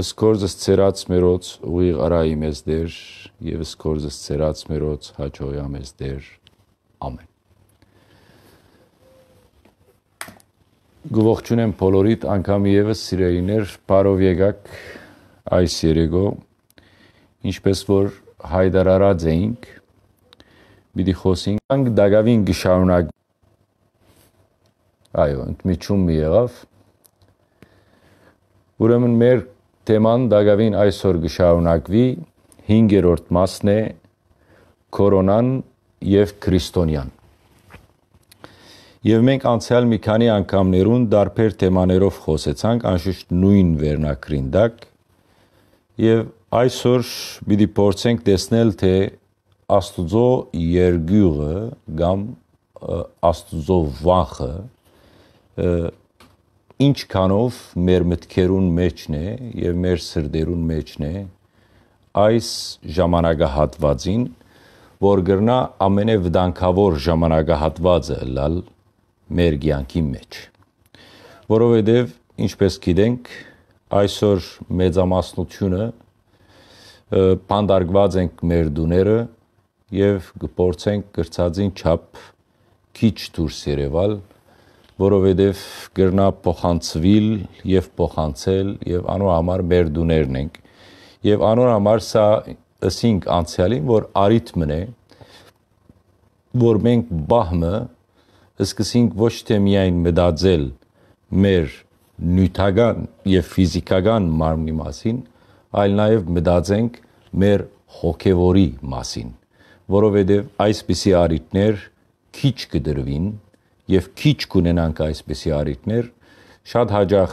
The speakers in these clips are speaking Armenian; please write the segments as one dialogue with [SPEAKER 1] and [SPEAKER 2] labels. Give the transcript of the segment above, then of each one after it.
[SPEAKER 1] Սկորզս ցերած մերոց ուղիղ արայի մեզ դեր եւ սկորզս ցերած մերոց հաջողյա մեզ դեր ամեն Գողջունեմ բոլորիդ անգամ եւս սիրելիներ բարով եկաք այս երեգո ինչպես որ հայդարարած էինք պիտի խոսենք դագավին գշարունակ այո ընդմիջում մի եղավ ուրեմն մեր Թեման դակավին այսօր գշարունակվի 5-րդ մասն է կորոնան եւ քրիստոնյան։ Եվ մենք անցյալ մի քանի անգամներուն դարբեր թեմաներով խոսեցանք անշուշտ նույն վերնակրին դակ եւ այսօր պիտի փորձենք տեսնել թե Աստուծո երգյուղը կամ Աստուծո վախը ինչքանով մեր մտքերուն մեջն է եւ մեր սրդերուն մեջն է այս ժամանակահատվածին, որ գրնա ամենևդանկավոր ժամանակահատվածը լալ մեր ցանկի մեջ։ Որովհետեւ ինչպես գիտենք, այսօր մեծամասնությունը բանդարգված ենք մեր դուները եւ գործենք գրծածին չափ քիչ դուրս երևալ որովհետև գրնա փոխանցվել եւ փոխանցել եւ անոր համար մեր դուներն ենք եւ անոր համար սա ասինք անցյալին որ արիթմն է որ մենք բահմը սկսենք ոչ թե միայն մտածել մեր նյութական եւ ֆիզիկական մարմնի մասին, այլ նաեւ մտածենք մեր հոգեվորի մասին, որովհետեւ այսպիսի արիտներ քիչ կդրվին եւ քիչ կունենանք այսպիսի արիտներ, շատ հաջող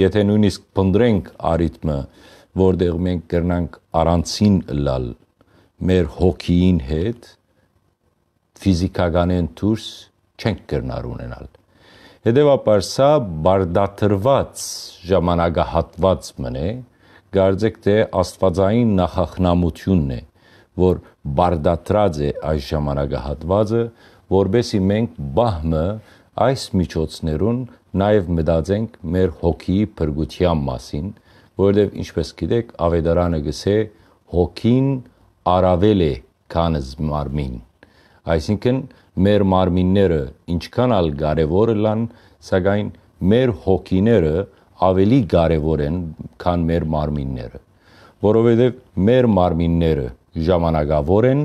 [SPEAKER 1] եթե նույնիսկ փնդրենք արիտմը, որտեղ մենք կրնանք առանցին լալ մեր հոգին հետ ֆիզիկականեն դուրս չենք կրնար ունենալ։ Հետևաբար սա բարդաթրված ժամանակահատված մնե, գարձեք թե աստվածային նախախնամությունն է, որ բարդատրած է այս ժամանակահատվածը, որբեսի մենք բահմը այս միջոցներուն նաև մտածենք մեր հոգիի փրկության մասին, որովհետև ինչպես գիտեք, ավետարանը գսե հոգին արավել է քան մարմին։ Այսինքն մեր մարմինները ինչքան ալ կարևոր լան, սակայն մեր հոգիները ավելի կարևոր են, քան մեր մարմինները, որովհետև մեր մարմինները ժամանակավոր են,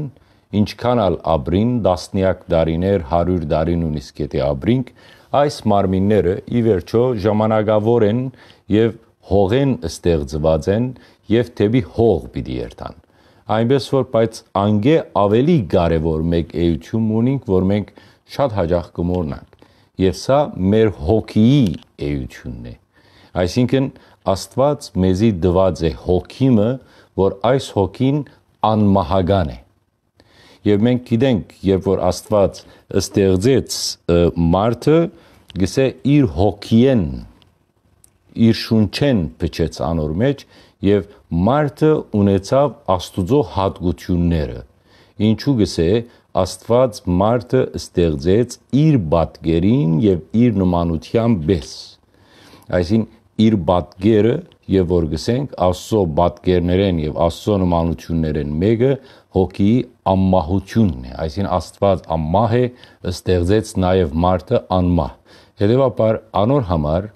[SPEAKER 1] ինչքան ալ աբրին դասնիակ դարիներ, 100 դարի նույնիսկ եթե աբրինք, այս մարմինները ի վերջո ժամանակավոր են եւ հողեն ստեղծված են եւ թեպի հող պիտի երթան։ Այնպես որ բայց անգե ավելի կարևոր մեկ էություն ունենք, որ մենք շատ հաջող կմորնանք։ Եվ սա մեր հոգիի էությունն է։ Այսինքն Աստված մեզի դված է հոգիմը, որ այս հոգին անմահական է եւ մենք գիտենք, երբ որ Աստված ստեղծեց մարդը, գսե իր հոգիեն իր շունչեն փչեց անոր մեջ եւ մարդը ունեցավ Աստուծո հատկությունները։ Ինչու գսե Աստված մարդը ստեղծեց իր բատկերին եւ իր նմանությամբ բես։ Այսինքն իր բատկերը եւ որ գսենք Աստծո բատկերներեն եւ Աստծո նմանություններեն մեկը հոգի ամմահությունն է, այսինքն Աստված ամմահ է, ստեղծեց նաև մարդը անմահ։ Հետևաբար անոր համար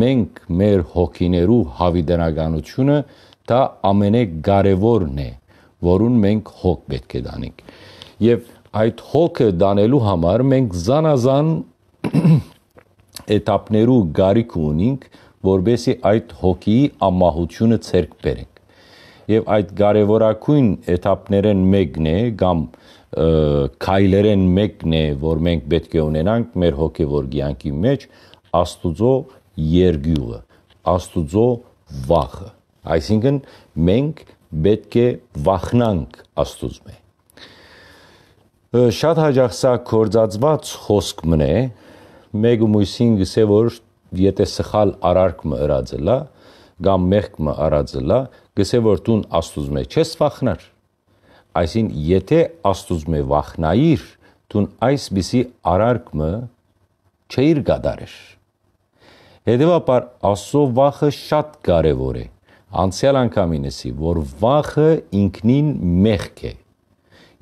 [SPEAKER 1] մենք մեր հոգիներու հավիտենականությունը դա ամենակարևորն է, որուն մենք հոգ պետք է դանենք։ Եվ այդ հոգը դանելու համար մենք զանազան этапներու գարիք ունենք, որբեսի այդ հոգի ամահությունը ցերկ բերենք եւ այդ կարեւորակույն этаպներեն մեկն է կամ քայլերեն մեկն է, որ մենք պետք է ունենանք մեր հոգեվոր կյանքի մեջ Աստուծո երգյուղը, Աստուծո վախը։ Այսինքն մենք պետք է վախնանք Աստուծմե։ Շատ հաջող սա կորցածված խոսք մնե, մեկ ու մույսին գսե որ եթե սխալ արարքմը ըրածելա, կամ մեղքմը արածելա, գսե որ դուն աստուծո մեջ ես վախնար այսին եթե աստուծո մեջ վախնայիր դուն այսպիսի արարքմը չէիր գադարեր հետեւաբար աստծո վախը շատ կարևոր է անցյալ անգամ ինեսի որ վախը ինքնին մեղք է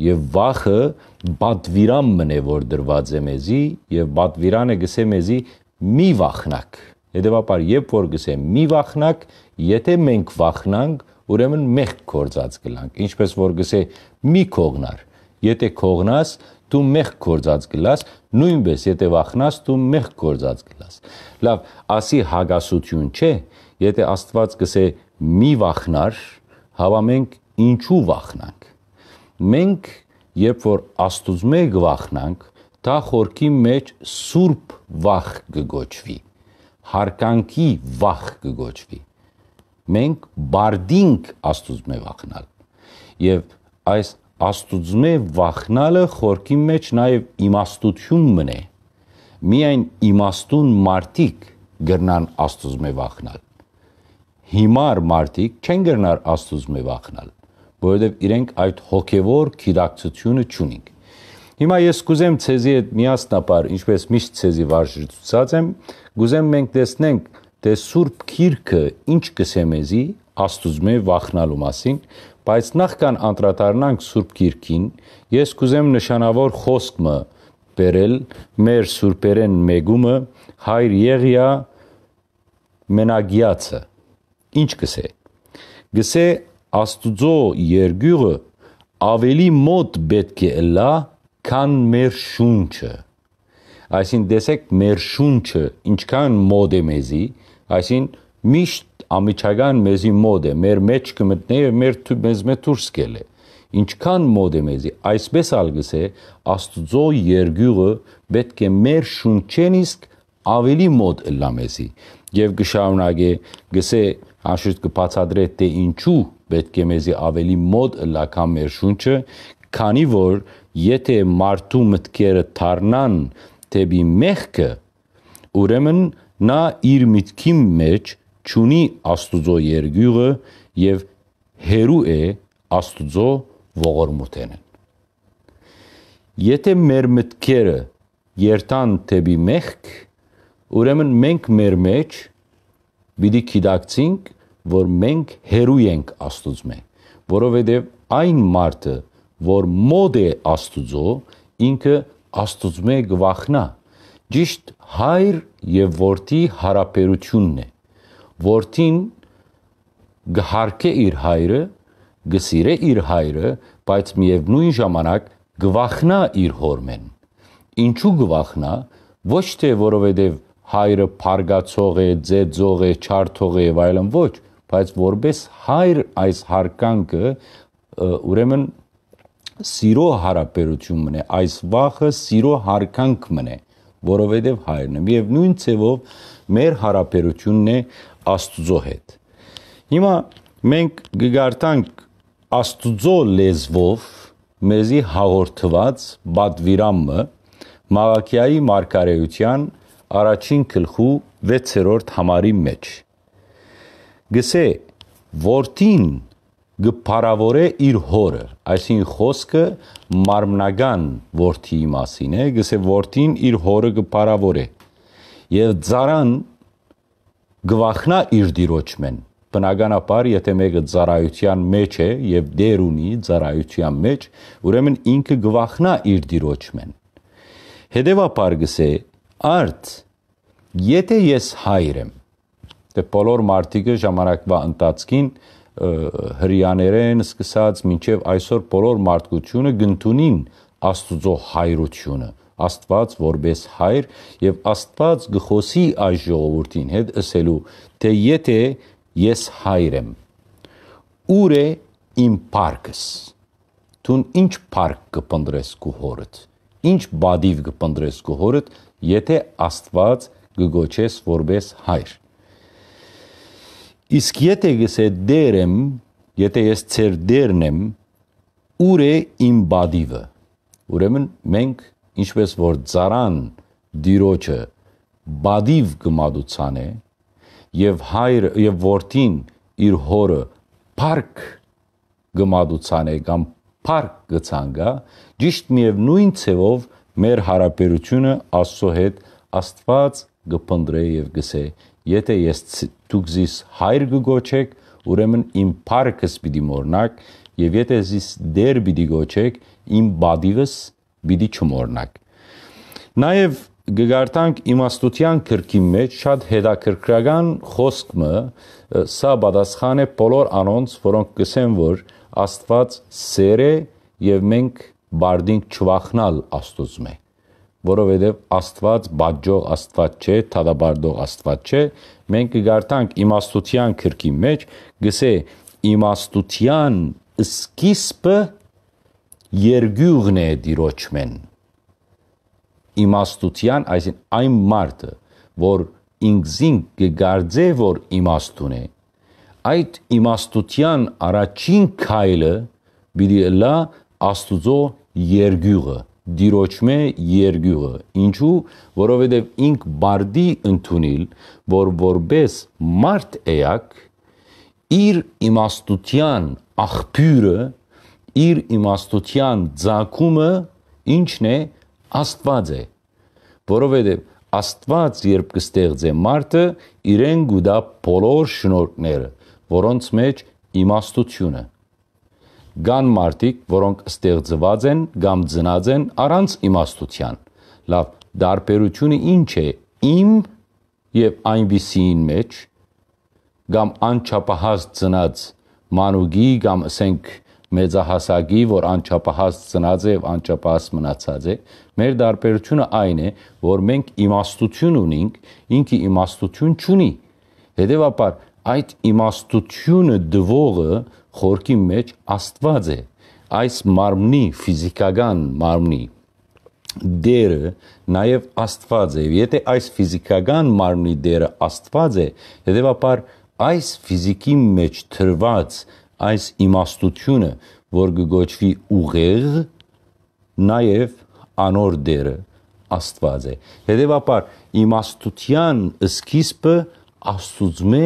[SPEAKER 1] եւ վախը բատվիրան մն է որ դրված է մեզի եւ բատվիրանը գսե մեզի մի վախնակ Հետևաբար, երբ որ գսե մի վախնակ, Եթե մենք վախնանք, ուրեմն մեղք կործած գլանք, ինչպես որ գսե մի կողնար։ Եթե կողնաս, դու մեղք կործած գլաս, նույնպես եթե վախնաս, դու մեղք կործած գլաս։ Լավ, ասի հագասություն չէ, եթե Աստված գսե մի վախնար, հավա մենք ինչու վախնանք։ Մենք երբ որ Աստուծո մեկ վախնանք, դա խորքի մեջ սուրբ վախ կգոչվի։ Հարկանքի վախ կգոչվի մենք բարդինք աստուծմե վախնալ։ Եվ այս աստուծմե վախնալը խորքի մեջ նաև իմաստություն մնե։ Միայն իմաստուն մարդիկ գրնան աստուծմե վախնալ։ Հիմար մարդիկ չեն գրնար աստուծմե վախնալ, որովհետև իրենք այդ հոգևոր քիրակցությունը չունին։ Հիմա ես կուզեմ ցեզի հետ միասնապար, ինչպես միշտ ցեզի վարժ ցուցած եմ, կուզեմ մենք տեսնենք դե Սուրբ Քիրքը ինչ կսեմեզի Աստուծո վախնալու մասին, բայց նախքան անդրադառնանք Սուրբ Քիրքին, ես կուզեմ նշանավոր խոսքը բերել մեր սուրբերեն մեգումը հայր Եղիա մենագիացը ինչ կսե գսե աստուծո երգյուղը ավելի մոտ պետք է լա քան մեր շունչը այսին դեսեք մեր շունչը ինչքան մոտ է մեզի այսին միշտ ամիջական մեզի մոդ է, մեր մեջ կմտնի եւ մեր մեզ մեջ դուրս գել է։ Ինչքան մոդ է մեզի, այսպես ալգս է Աստծո երգյուղը պետք է մեր շունչենիսկ ավելի մոտ լա մեզի եւ գշարունակե գսե հաշուտ կբացադրե թե ինչու պետք է մեզի ավելի մոտ լա կամ մեր շունչը քանի որ եթե մարդու մտքերը թարնան տեպի մեղքը ուրեմն Նա իր միտքի մեջ ճունի Աստուծո երգյուղը եւ հերու է Աստուծո ողորմութենեն։ Եթե մեր մտքերը երթան տեպի մեղք, ուրեմն մենք մեր մեջ պիտի գիտակցենք, որ մենք հերու ենք Աստուծմե, որովհետև այն մարդը, որ մոդ է Աստուծո, ինքը Աստուծմե գվախնա ճիշտ հայր եւ որդի հարաբերությունն է որդին գհարկե իր հայրը գսիրե իր հայրը բայց միևնույն ժամանակ գվախնա իր հորմեն ինչու գվախնա ոչ թե որովհետեւ հայրը փարգացող է ձեձող է չարթող է եւ այլն ոչ բայց որբես հայր այս հարկանքը ուրեմն սիրո հարաբերություն մնե այս վախը սիրո հարկանք մնե որովհետև հայրն եմ եւ նույն ցևով մեր հարաբերությունն է Աստծո հետ։ Հիմա մենք գգարտանք Աստծո լեզվով մեզի հաղորդված բադվիրամը Մաղաքիայի մարգարեության առաջին գլխու 6-րդ համարի մեջ։ Գսե, որտին գփարավորե իր հորը, այսինքն խոսքը մարմնական որդի մասին է, գսե որդին իր հորը գփարավորե։ Եվ ծարան գվախնա իր դիրոճմեն։ Բնականաբար, եթե մեկը ծարայության մեջ է եւ դեր ունի ծարայության մեջ, ուրեմն ինքը գվախնա իր դիրոճմեն։ Հետևաբար գսե արդ եթե ես հայր եմ, դե բոլոր մարդիկը ժամանակվա ընթացքին հрьяաներեն սկսած մինչև այսօր բոլոր մարդկությունը գնտունին Աստուծո հայրությունը Աստված որպես հայր եւ Աստված գխոսի այս ժողովրդին հետ ասելու թե եթե ես հայր եմ ուր է իմ парքս Տուն ինչ парք կփնդրես քո հորդ ինչ բադիվ կփնդրես քո հորդ եթե Աստված գգոչես որպես հայր Իսկ եթե ես այդ դերեմ, եթե ես ծեր դերն եմ, ուր է իմ բադիվը։ Ուրեմն մենք ինչպես որ ծարան դիրոջը բադիվ գմադուցան է եւ հայր եւ որդին իր հորը парк գմադուցան է կամ парк գցանգա հա, ճիշտ միևնույն ցևով մեր հարաբերությունը աստծո հետ աստված գփնդրե եւ գսե եթե ես դուք զիս հայր գոչեք, ուրեմն իմ парքս պիտի մորնակ, եւ եթե զիս դեր պիտի գոչեք, իմ բադիվս պիտի չմորնակ։ Նաեւ գգարտանք իմաստության քրքի մեջ շատ հետաքրքրական խոսքը սա պատասխան է բոլոր անոնց, որոնք գսեն, որ Աստված սեր է եւ մենք բարդինք չվախնալ Աստծո մեջ որովհետև Աստված բաժող Աստված չէ, թադաբարդող Աստված չէ։ Մենք կգարտանք իմաստության քրկի մեջ, գսե իմաստության սկիզբը երգյուղն է դիրոճմեն։ Իմաստության, այսին այն մարդը, որ ինքզին կգարձե, որ իմաստուն է։ Այդ իմաստության առաջին քայլը՝ բիդիլա աստուծո երգյուղը դիրոճմե երգյուղը ինչու որովհետև ինք բարդի ընդունիլ որ որբես մարդ էակ իր իմաստության աղբյուրը իր իմաստության ցակումը ինչն է աստված է որովհետև աստված երբ կստեղծե մարդը իրեն գուտա բոլոր շնորհները որոնց մեջ իմաստությունը Կան մարդիկ, որոնք ստեղծված են կամ ծնած են առանց իմաստության։ Լավ, դարբերությունը ինչ է իմ եւ այնպիսին մեջ կամ անչափահաս ծնած մանուկի կամ ասենք մեծահասակի, որ անչափահաս ծնած է եւ անչափահաս մնացած է, մեր դարբերությունը այն է, որ մենք իմաստություն ունենք, ինքը իմաստություն չունի։ Հետևաբար այդ իմաստությունը դվողը, խորքի մեջ Աստված է այս մարմնի ֆիզիկական մարմնի դերը նաև Աստված է եթե այս ֆիզիկական մարմնի դերը Աստված է հետեւաբար այս ֆիզիկի մեջ թրված այս իմաստությունը որ գոչվի ուղեղ նաև անոր դերը Աստված է։ Հետևաբար իմաստության սկիզբը Աստուծմե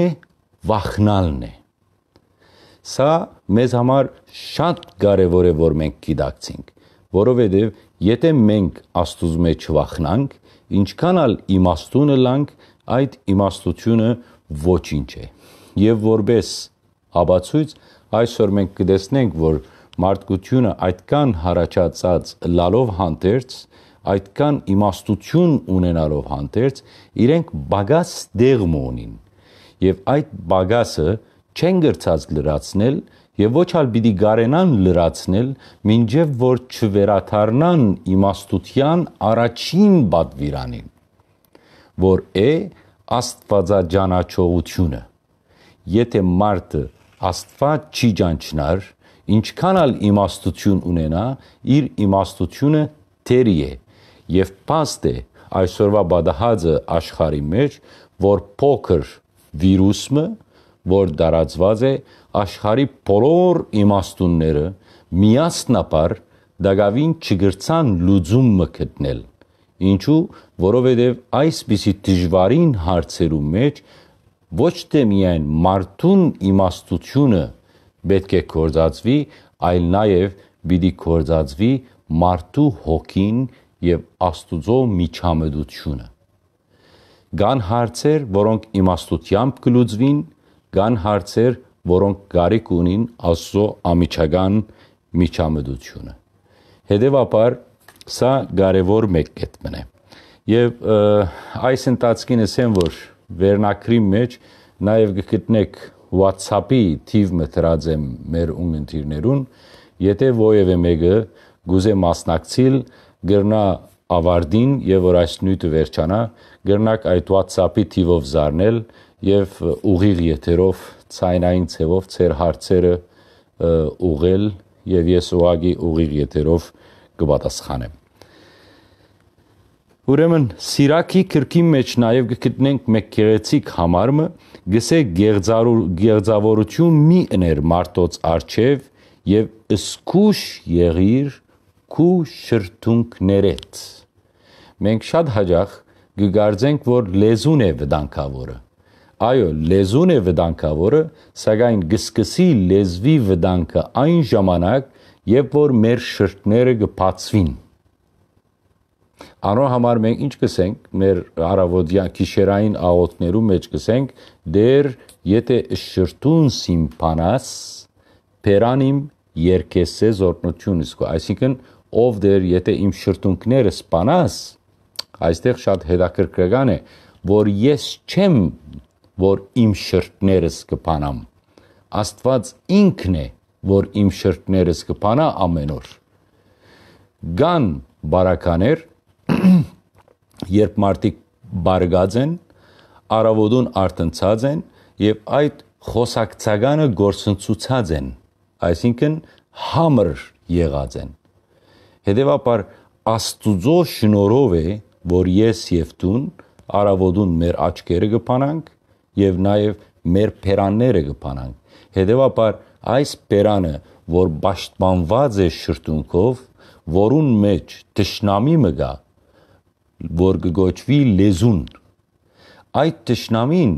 [SPEAKER 1] վախնալն է։ Սա մեզ համար շատ կարևոր է, որ մենք գիտակցենք, որովհետև եթե մենք Աստուծո մեջ չվախնանք, ինչքան էլ իմաստունը լանք, այդ իմաստությունը ոչինչ է։ Եվ որբես աբացույց այսօր մենք կտեսնենք, որ մարդկությունը այդքան հարաճածած լալով հանդերձ, այդքան իմաստություն ունենալով հանդերձ, իրենք բագաս դեղմ ունին։ Եվ այդ բագասը չեն գրծած լրացնել եւ ոչալ պիտի գարենան լրացնել, մինչեւ որ չվերաթարնան իմաստության առաջին բադվիրանին, որ է աստվածաջանաչողությունը։ Եթե մարդը աստված չի ճանչնար, ինչքան al իմաստություն ունենա, իր իմաստությունը թերի է եւ փաստ է այսօրվա բադահաձը աշխարի մեջ, որ փոքր վիրուսը որ դարածված է աշխարի բոլոր իմաստունները միասնապար դակավին չգրցան լուծումը գտնել ինչու որովհետև այսպիսի դժվարին հարցերու մեջ ոչ թե միայն մարդուն իմաստությունը պետք է կորցածվի այլ նաև պիտի կորցածվի մարդու հոգին եւ աստուծո միջամդությունը կան հարցեր որոնք իմաստությամբ կլուծվին կան հարցեր, որոնք գարիք ունին Աստծո ամիջական միջամտությունը։ Հետևաբար սա կարևոր մեկ կետմն է։ Եվ այս ընթացքին ասեմ, որ վերնակրի մեջ նաև գտնեք WhatsApp-ի թիվ մտրած եմ մեր ունգընտիրներուն, եթե ովևէ մեկը գուզե մասնակցիլ, գրնա ավարդին եւ որ այս նյութը վերջանա, գրնակ այդ WhatsApp-ի թիվով զառնել 0 եւ ուղիղ եթերով ցայնային ցևով ծեր հարցերը ուղել եւ ես ուղագի ուղիղ եթերով կպատասխանեմ։ Ուրեմն Սիրակի քրկի մեջ նաև գտնենք մեկ գեղեցիկ համարը, գսե գեղձարու գեղձավորություն մի ըներ մարտոց արչև եւ սկուշ եղիր քու շրթունքներեց։ Մենք շատ հաջող գկարձենք, որ լեզուն է վտանգավորը Այո, լեզուն է վտանգավորը, սակայն գսկսի լեզվի վտանգը այն ժամանակ, երբ որ մեր շրթները կբացվին։ Անոր համար մենք ինչ կսենք մեր հարավոդյան քիշերային աղոթներու մեջ կսենք դեր եթե շրթուն սիմփանաս պերանիմ երկեսե զորտնությունս կո այսինքն ով դեր եթե իմ շրթունքները սպանաս այստեղ շատ հետաքրքրական է որ ես չեմ որ իմ շրթներս կփանամ։ Աստված ինքն է, որ իմ շրթներս կփանա ամեն օր։ Գան բարականեր, երբ մարդիկ բարգած են, արավոդուն արտնցած են եւ այդ խոսակցականը գործընծուցած են, այսինքն համր եղած են։ Հետևաբար Աստուծո շնորհով է, որ ես եւ դուն արավոդուն մեր աչքերը կփանանք եւ նաեւ մեր պերանները կփանանք։ Հետևաբար այս պերանը, որ ճշտանված է շրտունքով, որուն մեջ ճշնամի մգա, որ գոչվի լեզուն։ Այդ ճշնամին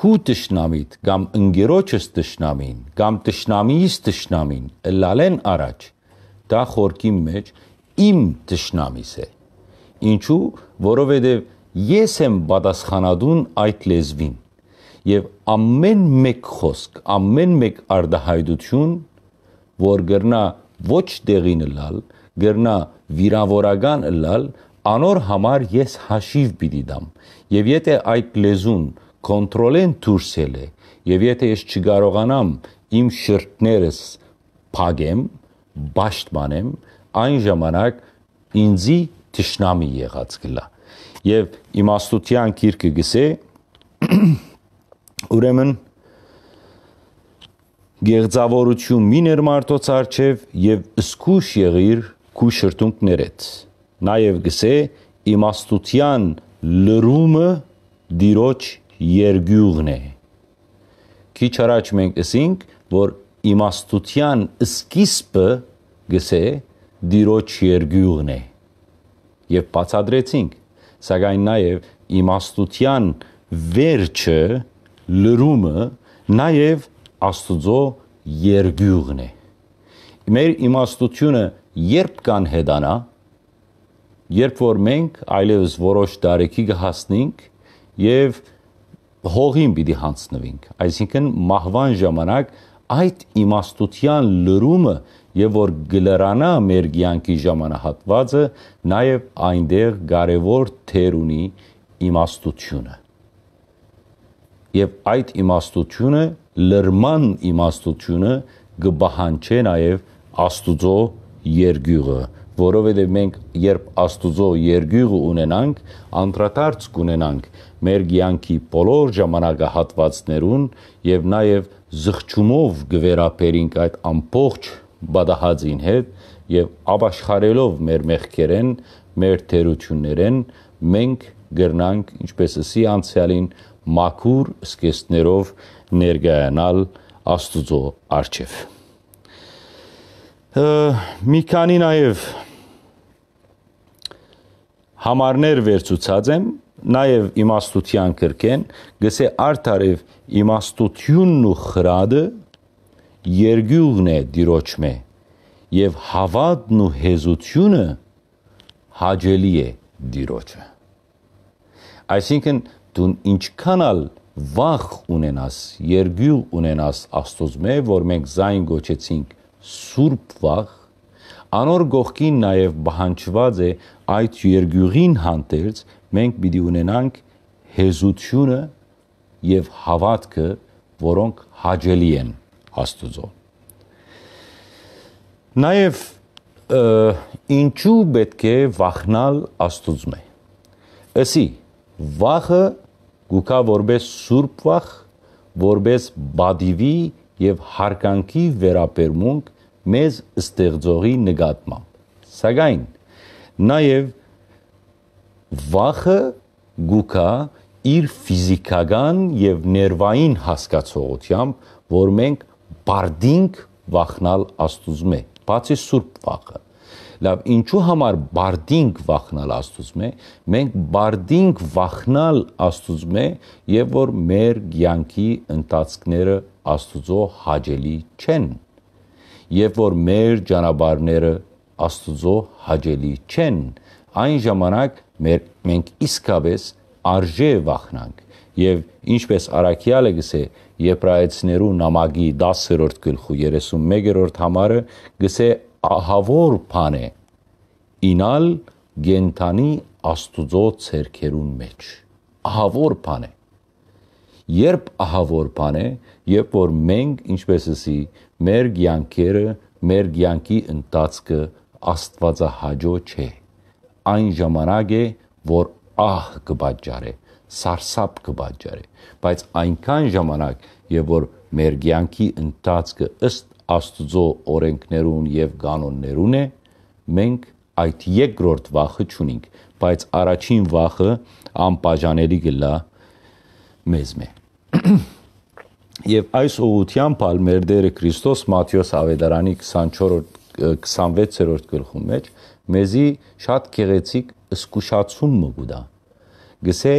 [SPEAKER 1] քու ճշնամիտ կամ ընկերոջս ճշնամին կամ ճշնամիիս ճշնամին լալեն առաջ դա խորքի մեջ իմ ճշնամիս է ինչու որովհետև ես եմ պատասխանատուն այդ լեզվին եւ ամեն մեկ խոսք, ամեն մեկ արդահայտություն, որ գրնա ոչ դեղին լալ, գրնա վիրավորական լալ, անոր համար ես հաշիվ պիտի դամ։ Եվ եթե այդ լեզուն կոնտրոլեն դուրսել է, եւ եթե ես չկարողանամ իմ շրթներս փագեմ, ճաշտմանեմ, այն ժամանակ ինձի ճշնամի եղած գլա։ Եվ իմաստության քիրքը գսե Ուրեմն գեղձավորություն մի ներմարտոց արչև եւ սկուշ եղիր քու շրտունքներեց։ Նաեւ գսե իմաստության լրումը դիրոջ երգյուղն է։ Քիչ առաջ մենք ասինք, որ իմաստության սկիզբը գսե դիրոջ երգյուղն է։ Եվ բացադրեցինք, սակայն նաև իմաստության վերջը լրումը նաև Աստծո երգյուղն է։ Մեր իմաստությունը երբ կան հետանա, երբ որ մենք այլևս որոշ տարիքի կհասնենք եւ հողին պիտի հանցնվենք, այսինքն մահվան ժամանակ այդ իմաստության լրումը եւ որ գլրանա մեր ցանկի ժամանակահատվածը, նաեւ այնտեղ կարևոր թեր ունի իմաստությունը եւ այդ իմաստությունը լրման իմաստությունը գբահանչե նաեւ աստուծո երգյուղը որովհետև մենք երբ աստուծո երգյուղը ունենանք, անդրադարձ կունենանք մեր ցանկի բոլոր ժամանակահատվածներուն եւ նաեւ զղջումով գվերապերինք այդ ամբողջ բադահածին հետ եւ աբաշխարելով մեր մեղքերեն, մեր թերություններեն մենք գրնանք ինչպես ասի անցյալին մաքուր սկեսներով ներգայանալ Աստուծո արչև։ Մի քանի նաև համարներ վերցուցած եմ, նաև իմաստության կրկեն, գսե արդարև իմաստությունն ու խրադը երգյուղն է դիրոճմե եւ հավատն ու հեզությունը հաջելի է դիրոճը այսինքն դու ինչքանալ վախ ունենաս, երգյուլ ունենաս Աստծոս մեջ, որ մենք զայն գոչեցինք Սուրբ վախ, անոր գողքին նաև բանջված է այդ երգյուղին հանդերձ մենք պիտի ունենանք հեզությունը եւ հավատքը, որոնք հաջելի են Աստծո։ Նաև ինչու պետք է վախնալ Աստծո մեջ։ Էսի վախը գուկա որպես սուրբ վախ, որպես բադիվի եւ հարկանքի վերաբերմունք մեզ ստեղծողի նկատմամբ։ Սակայն նաեւ վախը գուկա իր ֆիզիկական եւ ներվային հասկացողությամբ, որ մենք բարդինք վախնալ Աստուծո մեջ, բացի սուրբ վախը։ Լավ, ինչու համար բարդինք վախնալ Աստծո՞ց է։ Մենք բարդինք վախնալ Աստծո՞ց է, եւ որ մեր ցանկի ընտածքները Աստծո հաջելի չեն։ Եվ որ մեր ճանապարհները Աստծո հաջելի չեն, այն ժամանակ մեր մենք իսկապես արժե վախնանք եւ ինչպես Արաքյալը գսե Եբրայեցիներու նամակի 10-րդ գլխու 31-րդ համարը գսե ահավոր բան է ինալ գենթանի աստուծո ցերքերուն մեջ ահավոր բան է երբ ահավոր բան է երբ որ մենք ինչպես ասի մեր ցանկերը մեր ցանկի ընտածքը աստվածահաջո չէ այն ժամանակ է որ ահ կբաճարե սարսափ կբաճարե բայց այնքան ժամանակ երբ որ մեր ցանկի ընտածքը ըստ Աստծո օրենքներուն եւ կանոններուն է, մենք այդ երկրորդ վախը չունենք, բայց առաջին վախը անպաժանելի գլա մեզ մե։ Եվ այս ուղությամբ ալ մեր Տերը Քրիստոս Մատթեոս Ավետարանի 24-րդ 26-րդ գլխում մեջ մեզի շատ գեղեցիկ զգուշացում մգուտա։ Գսե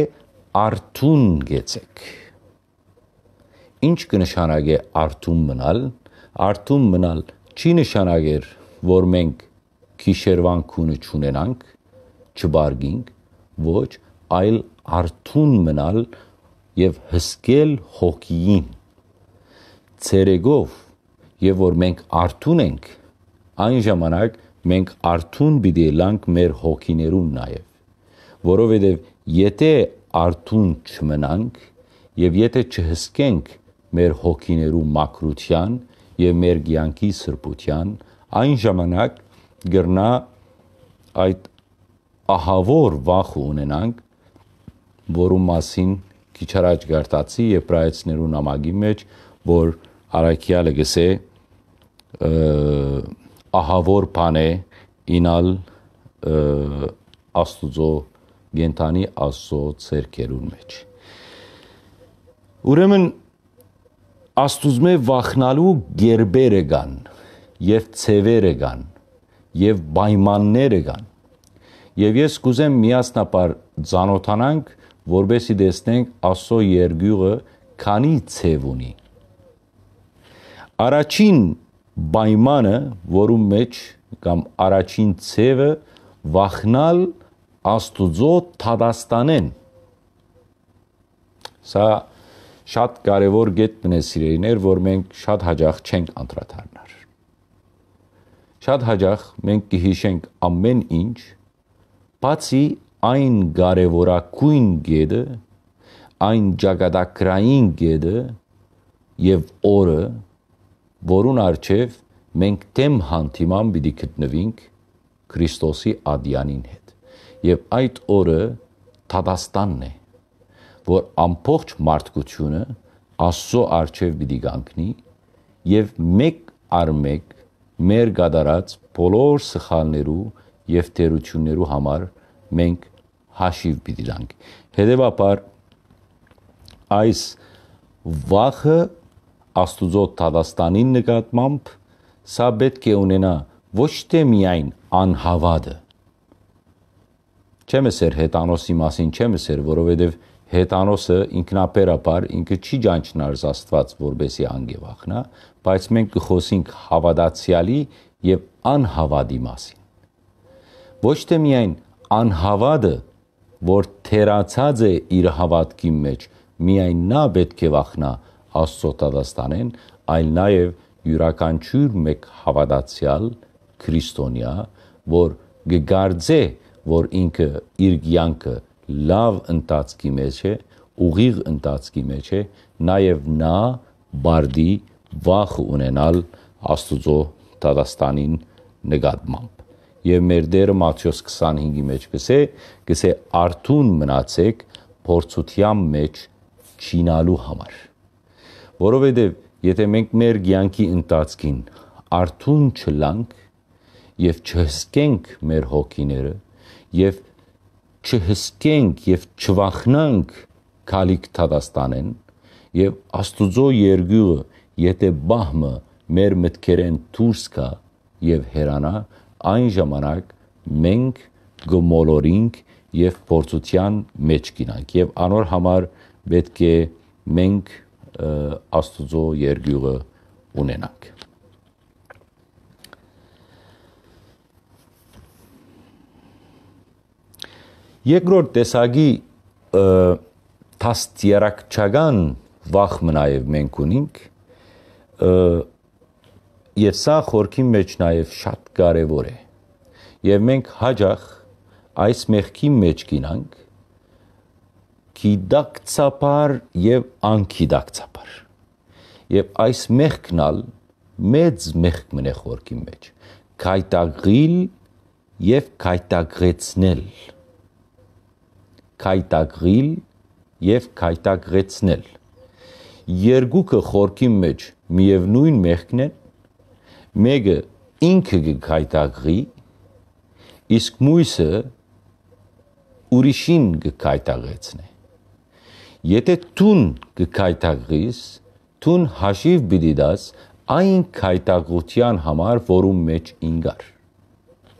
[SPEAKER 1] արթուն գեցեք։ Ինչ կնշանակե արթուն մնալ արթուն մնալ չի նշանակեր, որ մենք քիշերվանքունը չունենանք, չբարգինք, ոչ, այլ արթուն մնալ եւ հսկել հոգին ցերեգով եւ որ մենք արթուն ենք այն ժամանակ մենք արթուն պիտի լանք մեր հոգիներուն նաեւ որովհետեւ եթե արթուն չմնանք եւ եթե չհսկենք մեր հոգիներու մակրության եւ մեր ցանկի սրբության, այն ժամանակ գրնա այդ ահավոր վախը ունենանք, որու մասին քիչ առաջ գարտացի եբրայեցներու նամակի մեջ, որ Արաքիալը գսե ահավոր բան է ինալ աստուծո գենտանի աստծո ցերկերուն մեջ։ Ուրեմն աստուզմե վախնալու գերբերը կան եւ ցևերը կան եւ պայմանները կան եւ ես կուզեմ միասնապար ճանոթանանք որբեսի տեսնենք աստծո երգյուղը քանի ցև ունի առաջին պայմանը որում մեջ կամ առաջին ցևը վախնալ աստուծո թադաստանեն սա շատ կարևոր գետն է սիրելիներ, որ մենք շատ հաջող չենք անդրադառնալ։ Շատ հաջող մենք կհիշենք ամեն ինչ, բացի այն կարևորակույն գետը, այն ճակատագրային գետը եւ օրը, որուն արչեվ մենք դեմ հանդիման պիտի գտնվենք Քրիստոսի ադյանին հետ։ Եվ այդ օրը Թադաստանն է որ ամբողջ մարդկությունը Աստծո արչև պիտի կանգնի եւ մեկ առ մեկ մեր գդարած բոլոր սխալներու եւ թերություններու համար մենք հաշիվ պիտի լանք։ Հետևաբար այս վախը Աստուծո Թադաստանին նկատմամբ սա պետք է ունենա ոչ թե միայն անհավատը։ Չեմ ասեր հետանոսի մասին չեմ ասեր, որովհետև հետանոսը ինքնապերապար ինքը չի ճանչնարս Աստված որբեսի անգևախնա, բայց մենք կխոսենք հավատացյալի եւ անհավատի մասին։ Ոչ թե միայն անհավատը, որ թերացած է իր հավատքի մեջ, միայն նա պետք է վախնա Աստծո տադաստանեն, այլ նաեւ յուրաքանչյուր մեկ հավատացյալ քրիստոնյա, որ գգարձե, որ ինքը իր կյանքը լավ ընտածքի մեջ է, ուղիղ ընտածքի մեջ է, նաև նա բարդի վախ ունենալ Աստուծո Տադաստանին նկատմամբ։ Եվ մեր դերը Մատթեոս 25-ի մեջ գսե, գսե արթուն մնացեք փորձության մեջ չինալու համար։ Որովհետև եթե մենք մեր ցանկի ընտածքին արթուն չլանք եւ չհսկենք մեր հոգիները եւ չհսկենք եւ չվախնանք քալիք Թադաստանեն եւ Աստուծո երգյուղը, եթե բահմը մեր մտքերեն դուրս գա եւ հերանա, այն ժամանակ մենք գմոլորինք եւ փորձության մեջ գնանք եւ անոր համար պետք է մենք աստուծո երգյուղը ունենանք Երկրորդ տեսակի տաստիերակչական վախ մնայև մենք ունենք եւ սա խորքի մեջ նաեւ շատ կարեւոր է եւ մենք հաջախ այս մեղքի մեջ գինանք կիդակցապար եւ անկիդակցապար եւ այս մեղքնալ մեծ մեղք մնե խորքի մեջ կայտագիլ եւ կայտագրեցնել քայտակղիլ եւ քայտակղեցնել։ Երկուքը խորքի մեջ միևնույն մեղքն են։ Մեկը ինքը գկայտակղի, իսկ մույսը ուրիշին գկայտակեցնի։ Եթե տուն գկայտակղիս, տուն հաշիվ պիտի դաս այն քայտակղության համար, որում մեջ ինգար։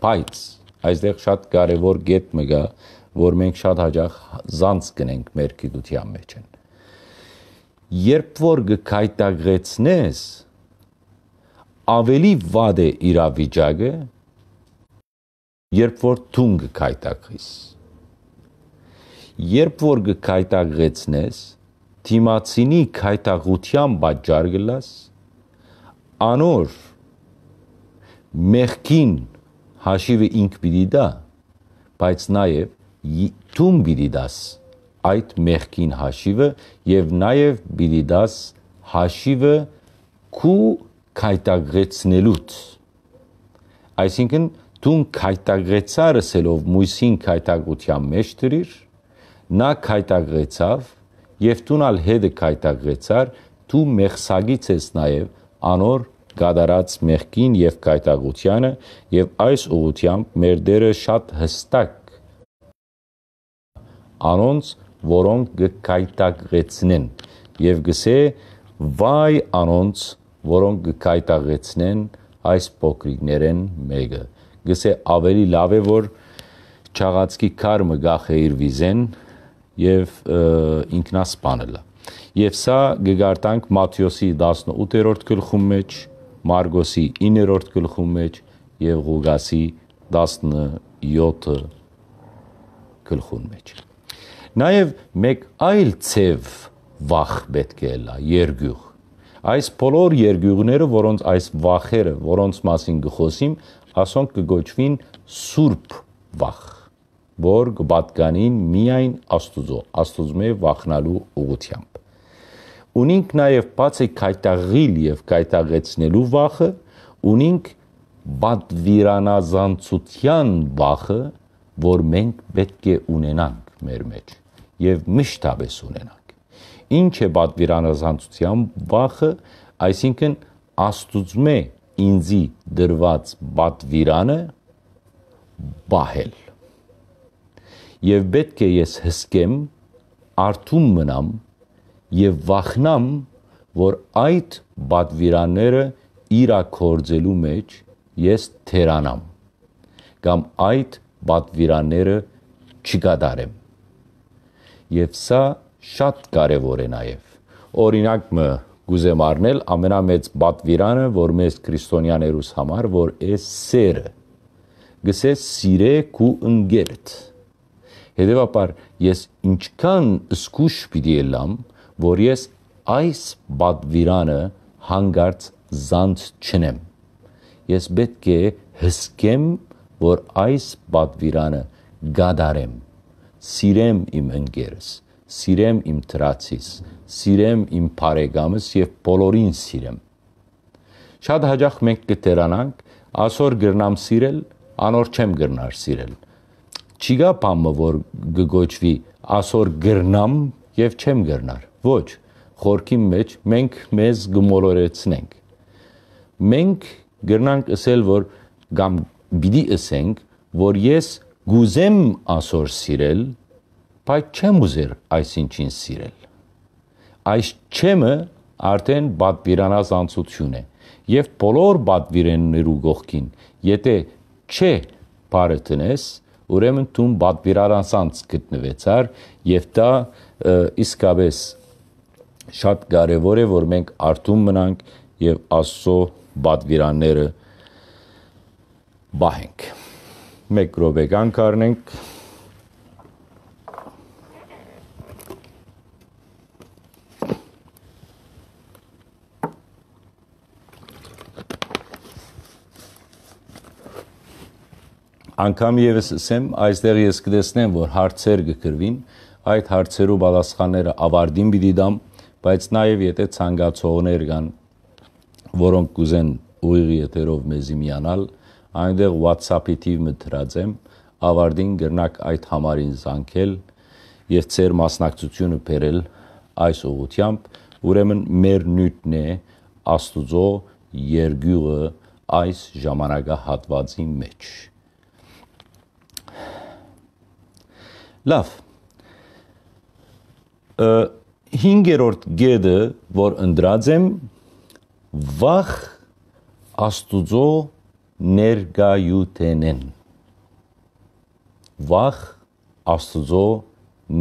[SPEAKER 1] Բայց այստեղ շատ կարևոր գետ մը գա, որ մենք շատ հաջող զանց գնենք մեր գիտության մեջ են։ Երբ որ գկայտագեցնես, ավելի վատ է իրավիճակը, երբ որ թուն գկայտագես։ Երբ որ գկայտագեցնես, թիմացինի քայտաղության պատճառ գլաս, անոր մեղքին հաշիվը ինք պիտի դա, բայց նաև թում բիդի դաս այդ մեղքին հաշիվը եւ նաեւ բիդի դաս հաշիվը քու քայտագրեցնելուց այսինքն դուն քայտագրեցարսելով մույսին քայտագության մեջ դրիր նա քայտագրեցավ եւ տունալ հետը քայտագրեցար դու մեղսագից ես նաեւ անոր գադարած մեղքին եւ կայտագությանը եւ այս ուղությամբ մեր դերը շատ հստակ անոնց, որոնք գկայտագեցնեն եւ գսե վայ անոնց, որոնք գկայտագեցնեն այս փոքրիկներեն մեګه։ Գսե ավելի լավ է որ ճաղացքի կարմը գախեիր վիզեն եւ ինքնասպանելը։ Եվ սա գգարտանք Մատթեոսի 18-րդ գլխում մեջ, Մարգոսի 9-րդ գլխում մեջ եւ Ղուկասի 17-ը գլխում մեջ։ Նաև մեկ այլ ցև վախ պետք է լա երգյուղ։ Այս բոլոր երգյուղները, որոնց այս վախերը, որոնց մասին գխոսիմ, ասոնք կգոչվին սուրբ վախ, որ կպատկանին միայն Աստուծո, Աստուծո վախնալու ուղությամբ։ Ունինք նաև բացի կայտաղիլ եւ կայտաղեցնելու վախը, ունինք բադվիրանազանցության վախը, որ մենք պետք է ունենանք մեր մեջ եւ մշտապես ունենանք։ Ինչ է պատվիրանազանցության վախը, այսինքն աստուծմե ինձի դրված պատվիրանը բահել։ Եվ պետք է ես հսկեմ, արթուն մնամ եւ վախնամ, որ այդ պատվիրանները իրակորձելու մեջ ես թերանամ կամ այդ պատվիրանները չկատարեմ եւ սա շատ կարեւոր է նաեւ օրինակ մը գուզեմ առնել ամենամեծ պատվիրանը որ մեզ քրիստոնյաներուս համար որ էս սերը գսե սիրեք ու ընկերդ Հետևաբար ես ինչքան սկուշ պիտի ելամ, որ ես այս բադվիրանը հանգարց զանց չնեմ։ Ես պետք է հսկեմ, որ այս բադվիրանը գադարեմ սիրեմ իմ ընկերս, սիրեմ իմ դրացիս, սիրեմ իմ բարեկամս եւ բոլորին սիրեմ։ Շատ հաջող մենք կտերանանք, ասոր գրնամ սիրել, անոր չեմ գրնար սիրել։ Չիգա բամը որ գգոչվի ասոր գրնամ եւ չեմ գրնար։ Ոչ, խորքի մեջ մենք մեզ գմոլորեցնենք։ Մենք գրնանք ասել որ կամ բիդի ասենք, որ ես Գուզեմ ասոր սիրել, բայց չեմ ուզեր այսինչին սիրել։ Այս չեմը արդեն բադվիրանած անցություն է եւ բոլոր բադվիրեններու գողքին, եթե չէ բարը տնես, ուրեմն դու բադվիրանանց գտնվեցար եւ դա իսկապես շատ կարեւոր է որ մենք արդում մնանք եւ աստծո բադվիրանները բահենք 1 րոպե կանգնենք անգամ եւս ասեմ, այստեղ ես կտեսնեմ, որ հարցեր կգրվին, այդ հարցերու բալասխանները ավարտին պիտի դամ, բայց նաեւ եթե ցանկացողներ կան, որոնք կուզեն ուղիղ եթերով մեզի միանալ, այնտեղ WhatsApp-ի թիվը դրաձեմ, ավարտին գրնակ այդ համարին զանգել եւ ծեր մասնակցությունը բերել այս ուղությամբ, ուրեմն մեր նյութն է Աստուծո երգյուղը այս ժամանակահատվածի մեջ։ Լավ։ 5-րդ գեդը, որ ընդրած եմ, վախ Աստուծո ներգայութենեն վախ աստծո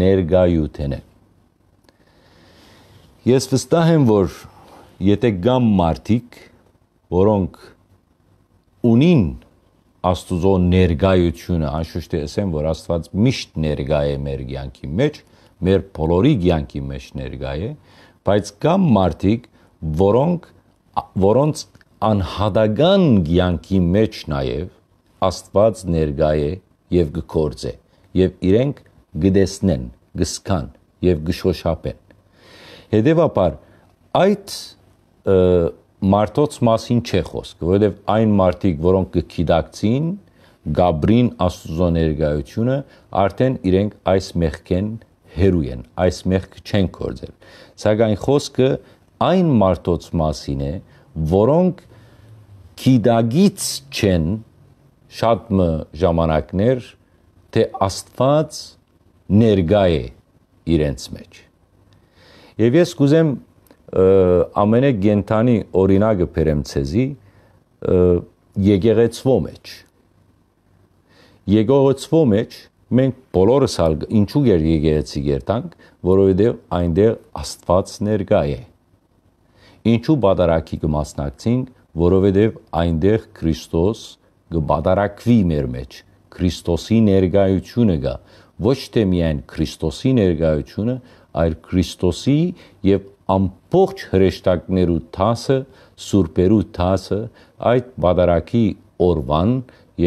[SPEAKER 1] ներգայութենը ես վստահ եմ որ եթե գամ մարդիկ որոնք ունին աստուծո ներգայությունը անշուշտ է ասեմ որ աստված միշտ ներգա է մեր յանքի մեջ մեր բոլորի յանքի մեջ ներգա է բայց կան մարդիկ որոնք որոնց անհադական ցանկի մեջ նաև Աստված ներգա է եւ գործ է եւ իրենք գտեսնեն, գսկան եւ գշոշապեն։ Հետևաբար այդ մարդոց մասին չէ խոսքը, որովհետև այն մարդիկ, որոնք գիտակցին Գաբրին Աստուծո ներկայությունը, արդեն իրենք այս մեղքեն հերու են, այս մեղք չեն կործել։ Սակայն խոսքը այն մարդոց մասին է, որոնք Քիդագից չեն շատ մը ժամանակներ, թե Աստված ներգա է իրենց մեջ։ Եվ ես կուզեմ ամենագենթանի օրինակը բերեմ ցեզի եկեղեցվո մեջ։ Եկեղեցվո մեջ մենք բոլորս ալ ինչու գեր եկեղեցի գերտանք, որովհետև այնտեղ Աստված ներկա է։ Ինչու բادرակի կմասնակցենք, որովհետև այնտեղ Քրիստոս կբատարակվի մեր մեջ։ Քրիստոսի ներկայությունը կա, ոչ թե միայն Քրիստոսի ներկայությունը, այլ Քրիստոսի եւ ամբողջ հրեշտակներու տասը, սուրբերու տասը այդ բադարակի օրվան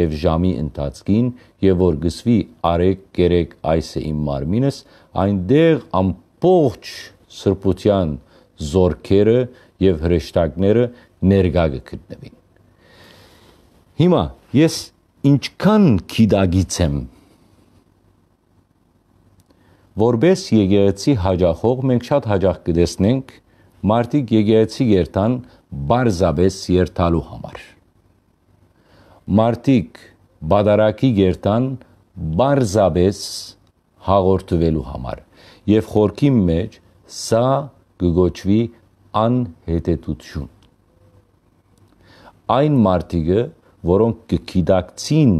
[SPEAKER 1] եւ ժամի ընթացքին եւ որ գսվի արեք գերեք այս է իմ մարմինս այնտեղ ամբողջ սրբության զորքերը եւ հրեշտակները ներգա գտնվին։ Հիմա ես ինչքան քիդագից եմ որբես եկեղեցի հաջախող մենք շատ հաջախ կտեսնենք մարդիկ եկեղեցի երթան բարձաբես երթալու համար մարդիկ բադարակի երթան բարձաբես հաղորդվելու համար եւ խորքի մեջ սա գոչվի անհետետություն այն մարդիկը, որոնք կգիտակցին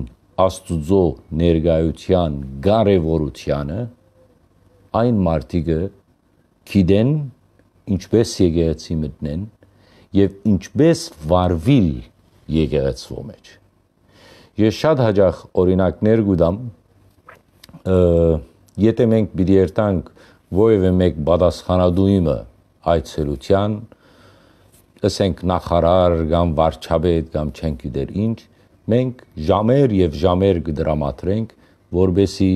[SPEAKER 1] Աստուծո ներգայության կարևորությունը, այն մարդիկը գիտեն ինչպես եկեղեցի մտնեն եւ ինչպես վարվիլ եկեղեցվո մեջ։ Ես շատ հաջող օրինակներ գուտամ, եթե մենք բիդերտանք ովևէ մեկ պատասխանատուիմը այցելության, այդ ասենք նախարար կամ վարչապետ կամ չեն գիտեր ինչ, մենք ժամեր եւ ժամեր կդրամատրենք, որբեսի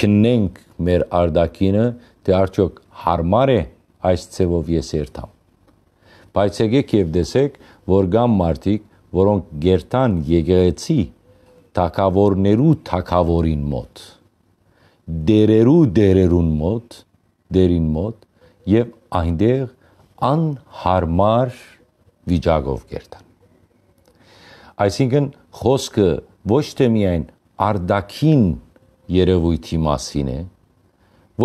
[SPEAKER 1] քննենք մեր արդակինը, թե արդյոք հարմար է այս ցևով ես երթամ։ Բայց եկեք եւ տեսեք, որ կան մարդիկ, որոնք գերտան եկեղեցի թակավորներու թակավորին մոտ, դերերու դերերուն մոտ, դերին մոտ եւ այնտեղ անհարմար վիճակով կերտան։ Այսինքն խոսքը ոչ թե միայն արդակին երևույթի մասին է,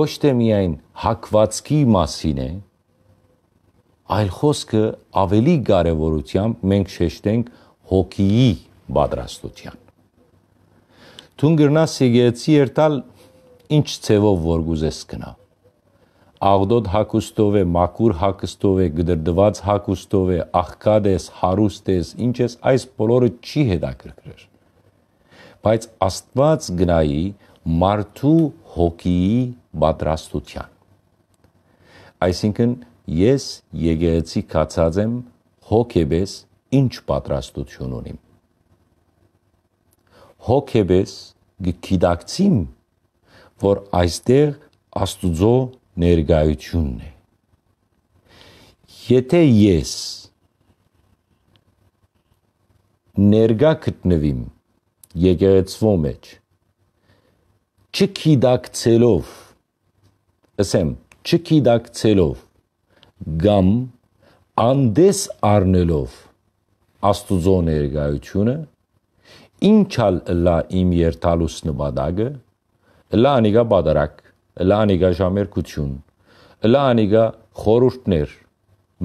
[SPEAKER 1] ոչ թե միայն հակվածքի մասին է, այլ խոսքը ավելի կարևորությամբ մենք շեշտենք հոգիի պատրաստության։ Թուն գրնաս եկեցի երթալ ինչ ցևով որ գուզես գնա աղդոտ հակոստով է, մակուր հակոստով է, գդրդված հակոստով է, աղքատ ես, հարուստ ես, ինչ ես, այս բոլորը չի հետաքրքրեր։ Բայց Աստված գնայի մարդու հոգիի պատրաստության։ Այսինքն ես եկեղեցի կացած եմ հոգեբես ինչ պատրաստություն ունիմ։ Հոգեբես գիտակցիմ, որ այստեղ Աստուծո ներգայությունն է։ Եթե ես ներգա գտնվիմ եկեղեցվո մեջ չկիդակցելով ասեմ չկիդակցելով գամ անդես առնելով աստուծո ներգայությունը ինչալ լա իմ երթալուս նպատակը լա անիկա պատարակ լանիգա ժամերկություն, լանիգա խորուրդներ,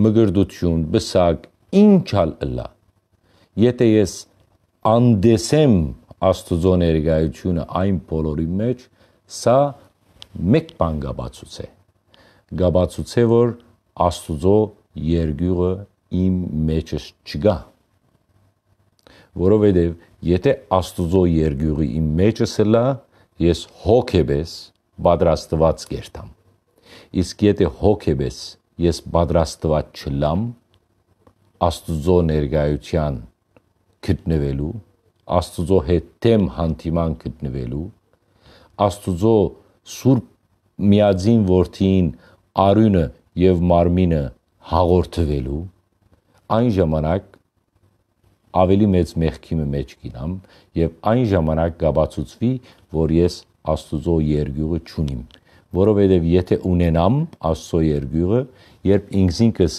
[SPEAKER 1] մգրդություն, բսակ, ինչ ալ լա։ Եթե ես անդեսեմ Աստուծո ներկայությունը այն բոլորի մեջ, սա մեկ բան գաբացուց է։ Գաբացուց է, որ Աստուծո երգյուղը իմ մեջս չգա։ Որովհետև եթե Աստուծո երգյուղի իմ մեջս է լա, ես հոգեբես պատրաստված կերտամ։ Իսկ եթե հոգեբես ես պատրաստված չլամ Աստուծո ներկայության գտնվելու, Աստուծո հետ դեմ հանդիման գտնվելու, Աստուծո Սուրբ Միածին Որդին արյունը եւ մարմինը հաղորդվելու, այն ժամանակ ավելի մեծ մեղքի մեջ գինամ եւ այն ժամանակ գաբացուցվի, որ ես Աստուծո երգյուղը չունիմ, որովհետև եթե ունենամ Աստծո երգյուղը, երբ ինքսինքս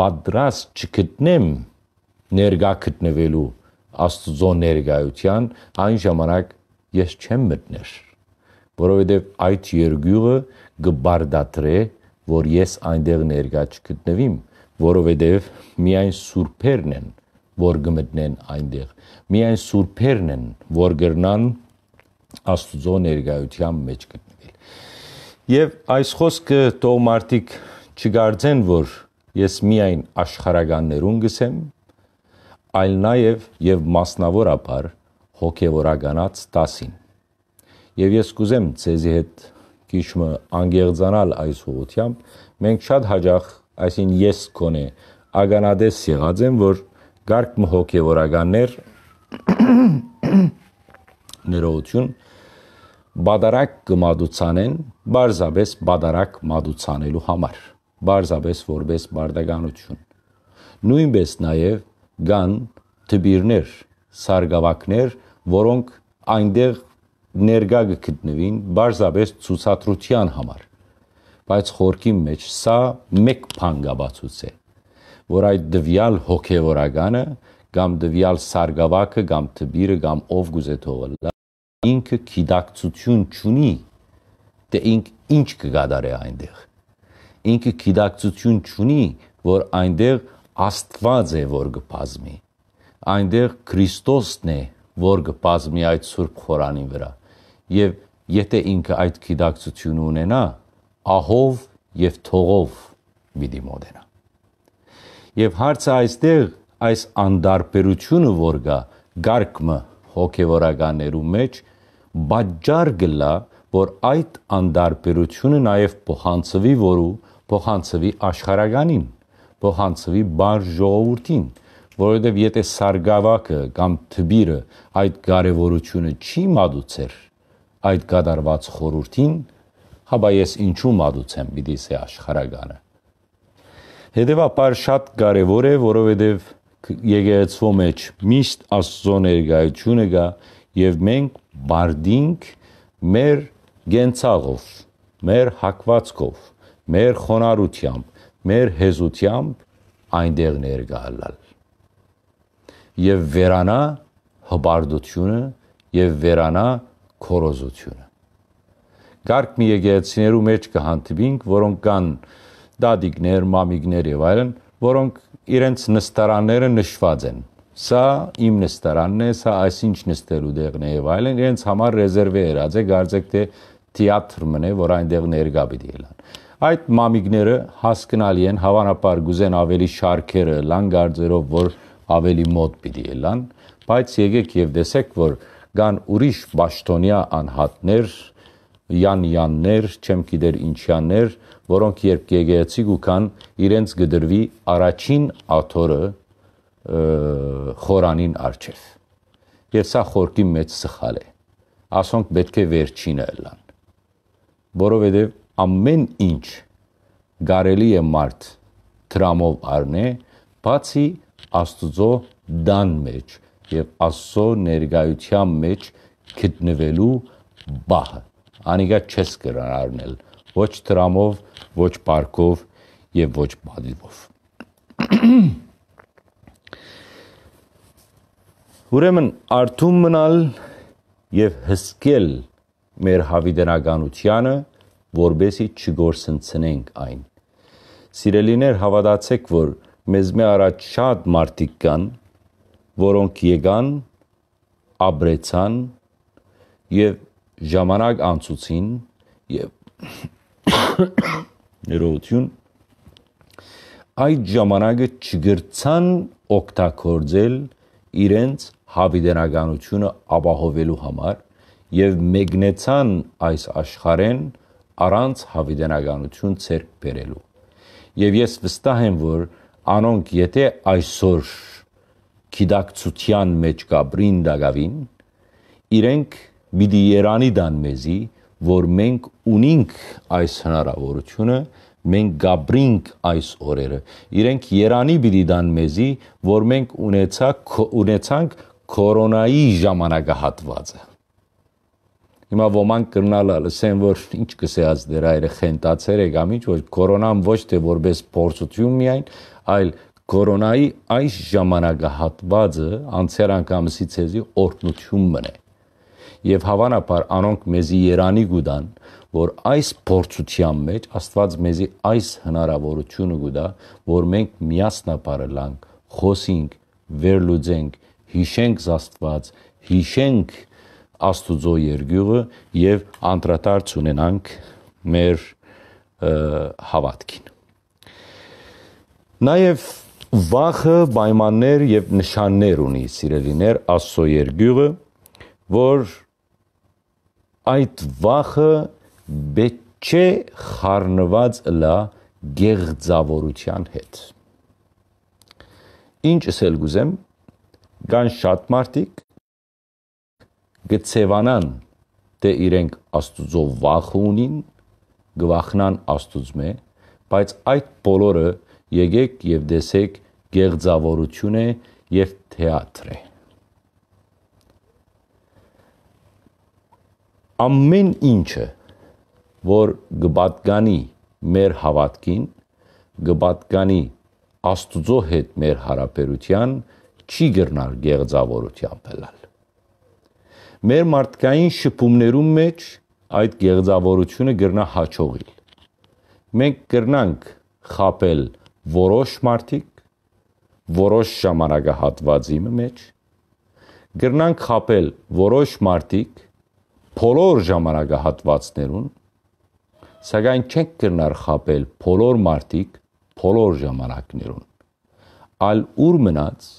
[SPEAKER 1] պատրաստ չգտնեմ ներգա գտնվելու Աստուծո ներգայության, այն ժամանակ ես չեմ մտներ, որովհետև այդ երգյուղը գբարդատրե, որ ես այնտեղ ներգա չգտնվեմ, որովհետև միայն սուրբերն են որ գմտնեն այնտեղ։ Միայն սուրբերն են, որ գրնան Աստուծո ներկայության մեջ գտնվել։ Եվ այս խոսքը թող մարդիկ չգարձեն, որ ես միայն աշխարհականներուն գսեմ, այլ նաև եւ մասնավորապես հոգեվորականաց 10-ին։ Եվ ես կուզեմ ցեզի հետ քիչը անգերձանալ այս ուղությամբ, մենք շատ հաջող, այսին ես կոնե ագանադես եղած եմ, որ գարգ հոգեվորականներ ներողություն բադարակ գմադուցանեն բարձաբես բադարակ մադուցանելու համար բարձաբես որպես բարդագանություն նույնպես նաև կան թբիրներ սարգավակներ որոնք այնտեղ ներգա գտնվին բարձաբես ցուցադրության համար բայց խորքի մեջ սա մեկ փանգաբացուց է որ այդ դվյալ հոգևորականը կամ դվյալ սարգավակը կամ թբիրը կամ ով գուզե թողել ինքը քիդակցություն չունի, թե ինք ինչ կգադարե այնտեղ։ Ինքը քիդակցություն չունի, որ այնտեղ Աստված է, որ կպազմի։ Այնտեղ Քրիստոսն է, որ կպազմի այդ Սուրբ Խորանի վրա։ Եվ եթե ինքը այդ քիդակցությունը ունենա, ահով եւ թողով պիտի մոդենա։ Եվ հարցը այստեղ այս անդարբերությունը, որ գա, գարկմը հոգևորականներու մեջ, մեջ բաճար գլա, որ այդ անդարբերությունը նաև փոխանցվի որու փոխանցվի աշխարհականին, փոխանցվի բար ժողովրդին, որովհետև եթե սարգավակը կամ թբիրը այդ կարևորությունը չի մատուցեր այդ կդարված խորհրդին, հա բայ ես ինչու մատուցեմ պիտի սե աշխարհականը։ Հետևաբար շատ կարևոր է, որովհետև եկեղեցու մեջ միշտ Աստծո ներկայությունը կա եւ մենք բարդինք մեր գենցաղով, մեր հակվածքով, մեր խոնարությամբ, մեր հեզությամբ այնտեղ ներգալալ։ Եվ վերանա հբարդությունը եւ վերանա քորոզությունը։ Գարկ մի եկեցիներու մեջ կհանդիպինք, որոնք կան դադիկներ, մամիկներ եւ այլն, որոնք իրենց նստարանները նշված են սա իմ նստարանն է, սա այսինչ նստելու դեղն է եւ այլն, իրենց համար ռեզերվ է երած է, գարձեք թե թեատր մնե, որ այնտեղ ներգա պիտի ելան։ Այդ մամիկները հասկանալի են, հավանաբար գուզեն ավելի շարքերը լան գարձերով, որ ավելի մոտ պիտի ելան, բայց եկեք եւ տեսեք, որ կան ուրիշ ճաշտոնյա անհատներ, յանյաններ, չեմ գիտեր ինչյաններ, որոնք երբ գեգեցիկ ու կան, իրենց գդրվի առաջին աթորը խորանին արչեր։ Եվ սա խորքի մեծ սխալ է։ Ասոնք պետք է վերջինը լան։ Որովհետև ամեն ինչ գարելի է մարդ դրամով առնե, բացի Աստուծո դան մեջ եւ Աստծո ներկայության մեջ գտնվելու բահը։ Անիկա չես կրանարնել ոչ դրամով, ոչ պարկով եւ ոչ բադիվով։ Ուրեմն արթուն մնալ եւ հսկել մեր հավիտենականությունը, որբեսի չգործընցնենք այն։ Սիրելիներ, հավատացեք, որ մեզ մի առաջ շատ մարդիկ կան, որոնք եկան, ապրեցան եւ ժամանակ անցուցին եւ ներողություն այդ ժամանակը չգրցան օգտագործել իրենց հավիդենականությունը ապահովելու համար եւ մեկնեցան այս աշխարհեն առանց հավիդենականություն ցերկ բերելու։ Եվ ես վստահ եմ, որ անոնք եթե այսօր գիտակցության մեջ կա բրինդագավին, իրենք պիտի երանի դան մեզի, որ մենք ունենք այս հնարավորությունը, մենք գաբրինք այս օրերը։ Իրենք երանի պիտի դան մեզի, որ մենք ունեցակ ունեցանք կորոնայի ժամանակահատվածը։ Հիմա ոմանք կրնալա լսեն, որ ինչ կսեած դրա այրը խենտացեր է կամ ինչ, որ կորոնան ոչ թե որպես փորձություն միայն, այլ կորոնայի այս ժամանակահատվածը անցյալ անգամսի ցեզի օրտնություն մնե։ Եվ հավանաբար անոնք մեզի երանի գուդան, որ այս փորձության մեջ Աստված մեզի այս հնարավորությունը գուտա, որ մենք միասնապարը լանք, խոսենք, վերլուծենք հիշենք Աստված, հիշենք Աստուծո երգյուղը եւ անդրադարձ ունենանք մեր հավատքին։ Նաեւ վախը պայմաններ եւ նշաններ ունի սիրելիներ Աստծո երգյուղը, որ այդ վախը պետք չէ խառնված լա գեղձավորության հետ։ Ինչ ասել գուզեմ, կան շատ մարդիկ գծեվանան թե իրենք աստուծո վախ ունին, գվախնան աստուծմե, բայց այդ բոլորը եկեք եւ դեսեք գեղձավորություն է եւ թեատր է։ Ամեն ինչը, որ գբատկանի մեր հավատքին, գբատկանի Աստուծո հետ մեր հարաբերության չի գրնալ գեղձավորությամբ ելալ։ Մեր մարդկային շփումներում մեջ այդ գեղձավորությունը գրնա հաճողի։ Մենք գրնանք խապել որոշ մարդիկ որոշ ժամանակահատվածի մեջ գրնանք խապել որոշ մարդիկ բոլոր ժամանակահատվածներուն սակայն չենք գրնար խապել բոլոր մարդիկ բոլոր ժամանակներուն այլ ուր մնաց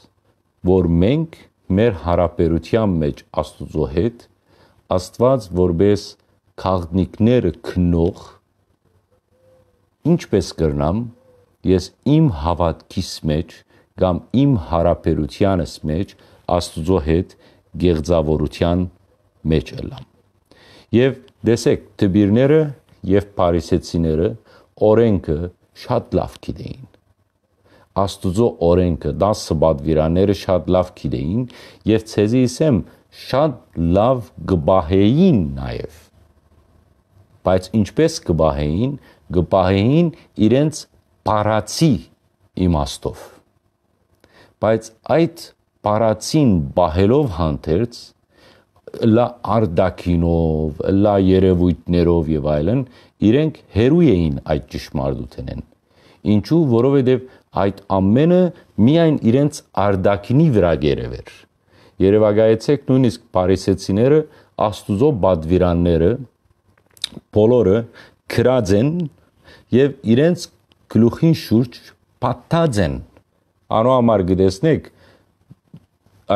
[SPEAKER 1] որ մենք մեր հարաբերության մեջ Աստծո հետ Աստված որպես քաղտնիկները քնող ինչպես կրնամ ես իմ հավատքիս մեջ կամ իմ հարաբերությանս մեջ Աստծո հետ գեղձավորության մեջ ելամ։ Եվ դեսեք, Տբիրները եւ Փարիսեցիները օրենքը շատ լավ գիտեին։ Աստուծո օրենքը, դա սբադվիրաները շատ լավ գիտեին եւ ցեզի իսեմ շատ լավ գբահեին նաեւ։ Բայց ինչպես գբահեին, գբահեին իրենց բարացի իմաստով։ Բայց այդ բարացին բահելով հանդերձ լա արդակինով, լա երևույթներով եւ այլն, իրենք հերույ էին այդ ճշմարտութենեն։ Ինչու, որովհետեւ այդ ամենը միայն իրենց արդակինի վրա գերևեր։ Երևակայեցեք նույնիսկ Փարիսեցիները, Աստուծո բադվիրանները բոլորը քրած են եւ իրենց գլուխին շուրջ պատած են։ Անո համար գտեսնեք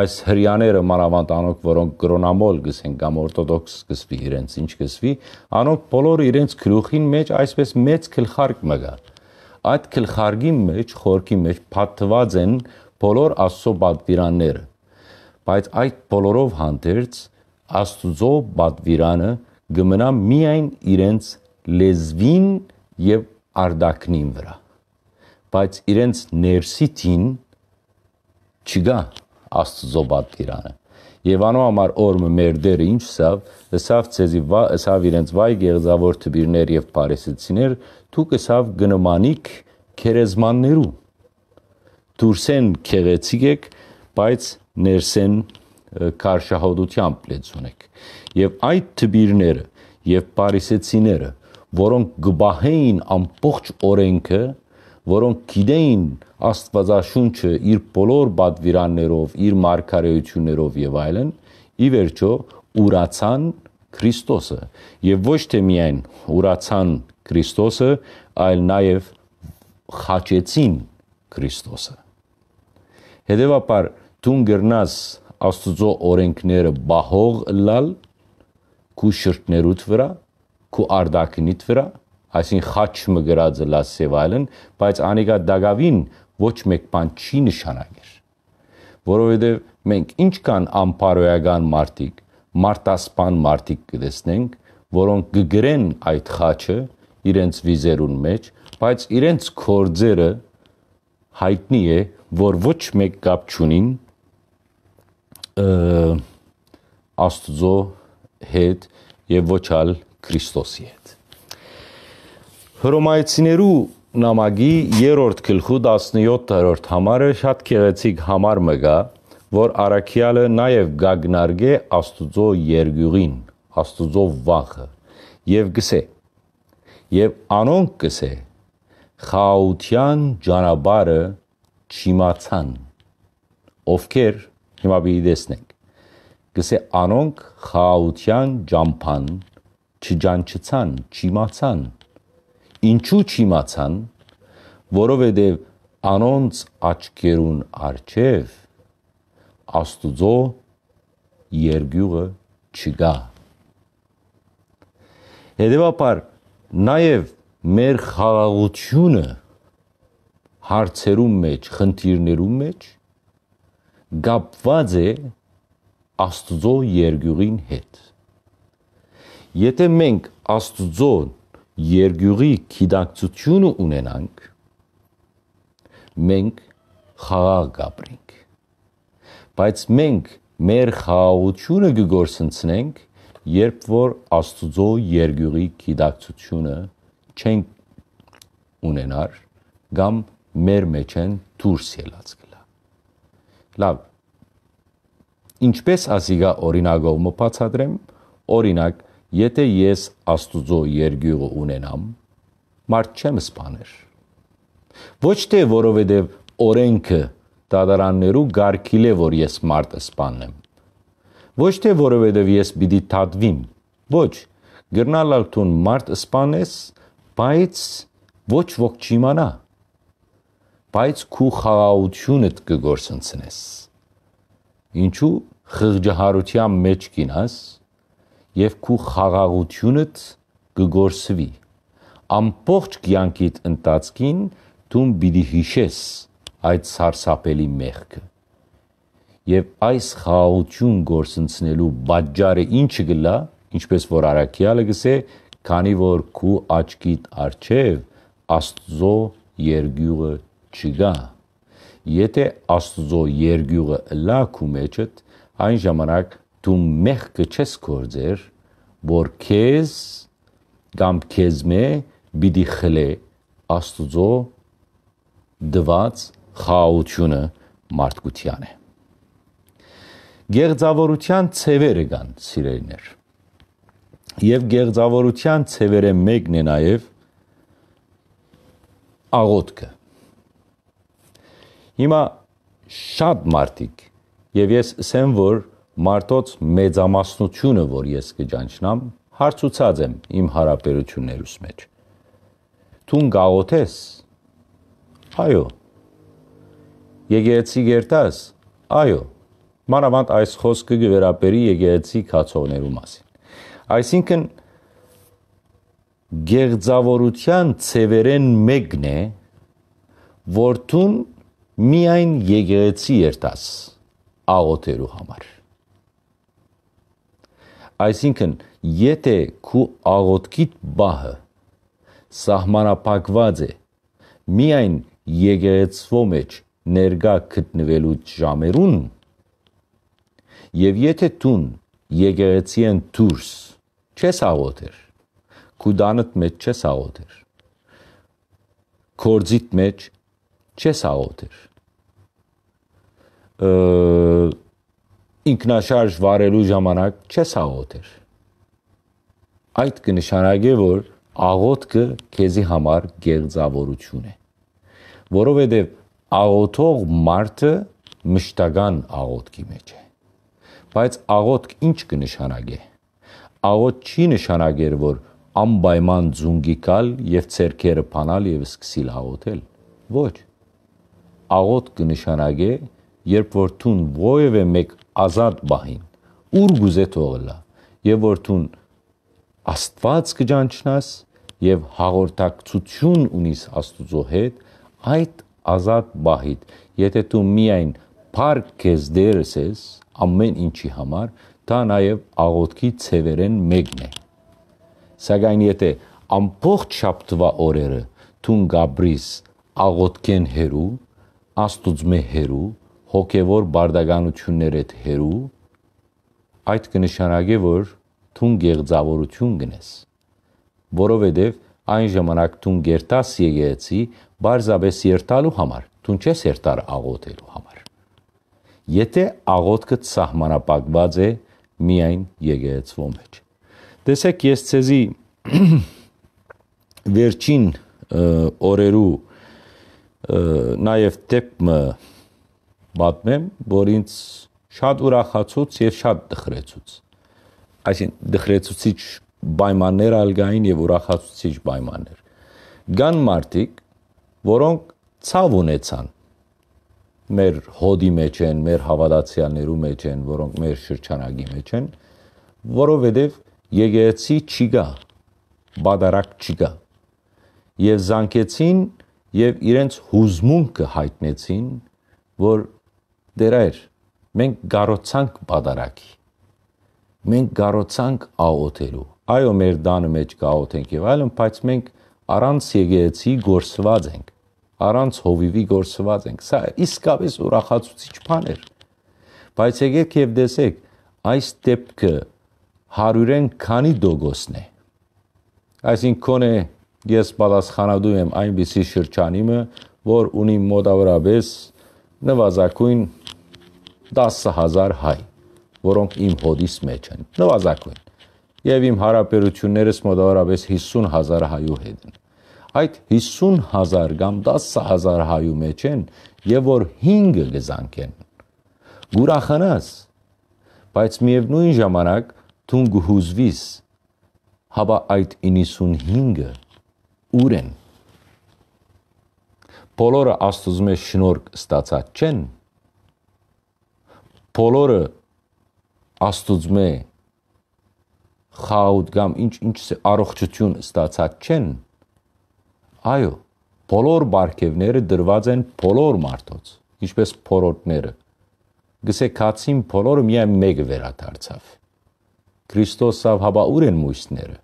[SPEAKER 1] այս հрьяները մանավանդանոք, որոնք գրոնամոլ գսեն կամ օրթոդոքս գսվի իրենց ինչ գսվի, անոնք բոլորը իրենց գլուխին մեջ այսպես մեծ գլխարկ մգան այդ գլխարգի մեջ, խորքի մեջ փաթված են բոլոր Աստծո պատվիրանները։ Բայց այդ բոլորով հանդերձ Աստծո պատվիրանը գմնա միայն իրենց լեզվին եւ արդակնին վրա։ Բայց իրենց ներսիտին չգա Աստծո պատվիրանը։ Եվ անո համար օրը մեր դերը ինչ սավ, սավ ցեզի վա, սավ իրենց վայ գեղձավոր թբիրներ եւ բարեսեցիներ, դուք սավ գնոմանիկ քերեզմաններու։ Դուրսեն քեղեցիկ եք, բայց ներսեն կարշահոդությամբ լեցուն եք։ Եվ այդ թբիրները եւ բարեսեցիները, որոնք գբահեին ամբողջ օրենքը, որոնք գիտեին Աստվածաշունչը իր բոլոր բադվիրաններով, իր մարգարեություններով եւ այլն, ի վերջո ուրացան Քրիստոսը եւ ոչ թե միայն ուրացան Քրիստոսը, այլ նաեւ խաչեցին Քրիստոսը։ Հետևաբար դուն գրնաս Աստուծո օրենքները բահող լալ քու շրտներուդ վրա, քու արդակնիդ վրա, այսին խաչմը գրածը լաս եւ այլն, բայց անիկա դագավին ոչ մեկ բան չի նշանակեր։ Որովհետեւ մենք ինչ կան ամբարոյական մարտիկ, մարտասպան մարտիկ կտեսնենք, որոնք գգրեն այդ խաչը իրենց վիզերուն մեջ, բայց իրենց կորձերը հայտնի է, որ ոչ մեկ կապ չունին աստծո հետ եւ ոչ ալ Քրիստոսի հետ։ Հռոմայցիներու նամակի 3-րդ գլխու 17-րդ համարը շատ գեղեցիկ համար մը որ Արաքյալը նաև գագնարգե Աստուծո երգյուղին, Աստուծո վախը եւ գսե։ Եվ անոնք գսե խաության ճանապարհը չիմացան։ Ովքեր հիմա բիդեսնենք։ Գսե անոնք խաության ճամփան չջանչցան, չիմացան, չի Ինչու չիմացան, որովհետև անոնց աչքերուն արջև Աստուծո երգյուղը չկա։ Հետևաբար նաև մեր խաղաղությունը հարցերում մեջ, խնդիրներում մեջ գապված է Աստուծո երգյուղին հետ։ Եթե մենք Աստուծոն երկյուղի գիտակցությունը ունենանք, մենք խաղաղ գաբրենք։ Բայց մենք մեր խաղաղությունը գործընծնենք, երբ որ Աստուծո երկյուղի գիտակցությունը չենք ունենար կամ մեր մեջ են դուրս ելած գլա։ Լավ։ Ինչպես ասիգա օրինակով մը բացադրեմ, օրինակ Եթե ես Աստուծո երգյուղը ունենամ, մարդ չեմ սپانեր։ Ոչ թե որովհետև օրենքը դատարաններու գարկիլ է, որ ես մարդը սپانեմ։ Ոչ թե որովհետև ես պիտի թադվիմ։ Ոչ, գրնալալ տուն մարդ սپانես, բայց ոչ ոք չիմանա։ Բայց քու խաղաղությունդ կգործընցնես։ Ինչու խղճահարության մեջ կինաս, եւ քու խաղաղությունդ կգործվի ամբողջ կյանքիդ ընթացքին դու պիտի հիշես այդ սարսափելի մեղքը եւ այս խաղաղություն գործընծնելու բաժարը ինչը գլա ինչպես որ արաքյալը գսե քանի որ քու աչքիդ արչև աստծո երգյուղը չգա եթե աստծո երգյուղը լա քու մեջդ այն ժամանակ դու մեղքը չես գործեր, որ քեզ կամ քեզմե բիդի խլե Աստուծո դված խաղությունը մարդկության է։ Գեղձավորության ցևերը կան, սիրելիներ։ Եվ գեղձավորության ցևերը մեկն է նաև աղոտքը։ Հիմա շատ մարդիկ եւ ես ասեմ, որ մարդոց մեծամասնությունը, որ ես կճանչնամ, հարցուցած եմ իմ հարաբերություններուս մեջ։ Թուն գաղոթես։ Այո։ Եկեղեցի գերտաս։ Այո։ Մանավանդ այս խոսքը գվերապերի եկեղեցի քացողներու մասին։ Այսինքն գեղձավորության ցևերեն մեկն է, որ թուն միայն եկեղեցի երտաս աղոթելու համար։ Այսինքն, եթե քու աղոտքիդ բահը սահմանապակված է միայն եկեղեցվո մեջ ներգա գտնվելու ժամերուն, եւ եթե տուն եկեղեցին դուրս չես աղոտեր, կուդանդ մեջ չես աղոտեր, կորձիտ մեջ չես աղոտեր, ինքնաշարժ վարելու ժամանակ չես աղոթեր։ Այդ կնշանակե, որ աղոթքը քեզի համար գեղձավորություն է, որովհետև աղոթող մարդը մշտական աղոթքի մեջ է։ Բայց աղոթք ինչ կնշանակե։ Աղոթ չի նշանակեր, որ անպայման ձունգի կալ եւ церկերը փանալ եւ սկսիլ աղոթել։ Ոչ։ Աղոթք կնշանակե, երբ որ ցուն ովևէ մեկ ազատ բահին, ուր գուզե թողելա, եւ որ դուն Աստված կճանչնաս եւ հաղորդակցություն ունիս Աստուծո հետ, այդ ազատ բահիդ, եթե դու միայն փառք քեզ դերս ես ամեն ինչի համար, դա նաեւ աղոթքի ցևերեն մեկն է։ Սակայն եթե ամբողջ շաբթվա օրերը դուն գաբրիս աղոթքեն հերու, Աստուծո հերու հոգևոր բարդագանություններ այդ հերու, այդ կնշանակե որ թուն գեղձավորություն գնես։ Որովհետև այն ժամանակ թուն գերտաս եկեցի բարձաբես երթալու համար, թուն չես երթար աղոթելու համար։ Եթե աղոթքը սահմանապակված է միայն եկեցվո մեջ։ Տեսեք, ես ցեզի վերջին օրերու նաև դեպքը պատմեմ, որ ինձ շատ ուրախացուց եւ շատ դխրեցուց։ Այսինքն դխրեցուցիչ պայմաններ ալ գային եւ ուրախացուցիչ պայմաններ։ Գան մարդիկ, որոնք ցավ ունեցան մեր հոդի մեջ են, մեր հավատացյալներու մեջ են, որոնք մեր շրջանագի մեջ են, որովհետև եկեղեցի չի գա, բադարակ չի գա։ Եվ զանգեցին եւ իրենց հուզմունքը հայտնեցին, որ Դերայր, մենք գառոցանք բադարակի։ Մենք գառոցանք աօթելու։ Այո, մեր դանը մեջ գաօթենք եւ այլն, բայց մենք առանց եկեցի գործված ենք։ Առանց հովիվի գործված ենք։ Սա իսկապես ուրախացուցիչ բան էր։ Բայց եկեք եւ տեսեք, այս դեպքը 100-ն քանի դոգոսն է։ Այսինքն կոնե ես պատասխանատու եմ այնպիսի շրջանիմը, որ ունի մոտավորապես նվազագույն 0.5 10000 հայ, որոնք իմ հոդիս մեջ են, նվազագույն։ Եվ իմ հարաբերություններս մոտավորապես 50000 հայու հետ են։ Այդ 50000 կամ 10000 հայու մեջ են, եւ որ 5-ը գզանքեն։ Գուրախանաս, բայց միևնույն ժամանակ դու գուզվիս հավա այդ 95-ը ուր են։ Բոլորը աստուծո մեջ շնորհ ստացած չեն, Բոլորը աստուծմե խաուտ կամ ինչ-ինչ առողջություն ստացած չեն։ Այո, բոլոր բարգևները դրված են բոլոր մարդոց, ինչպես փորոտները։ Գսե քացին բոլորը միայն մեկը վերադարձավ։ Քրիստոսով հաբա ուր են մույսները։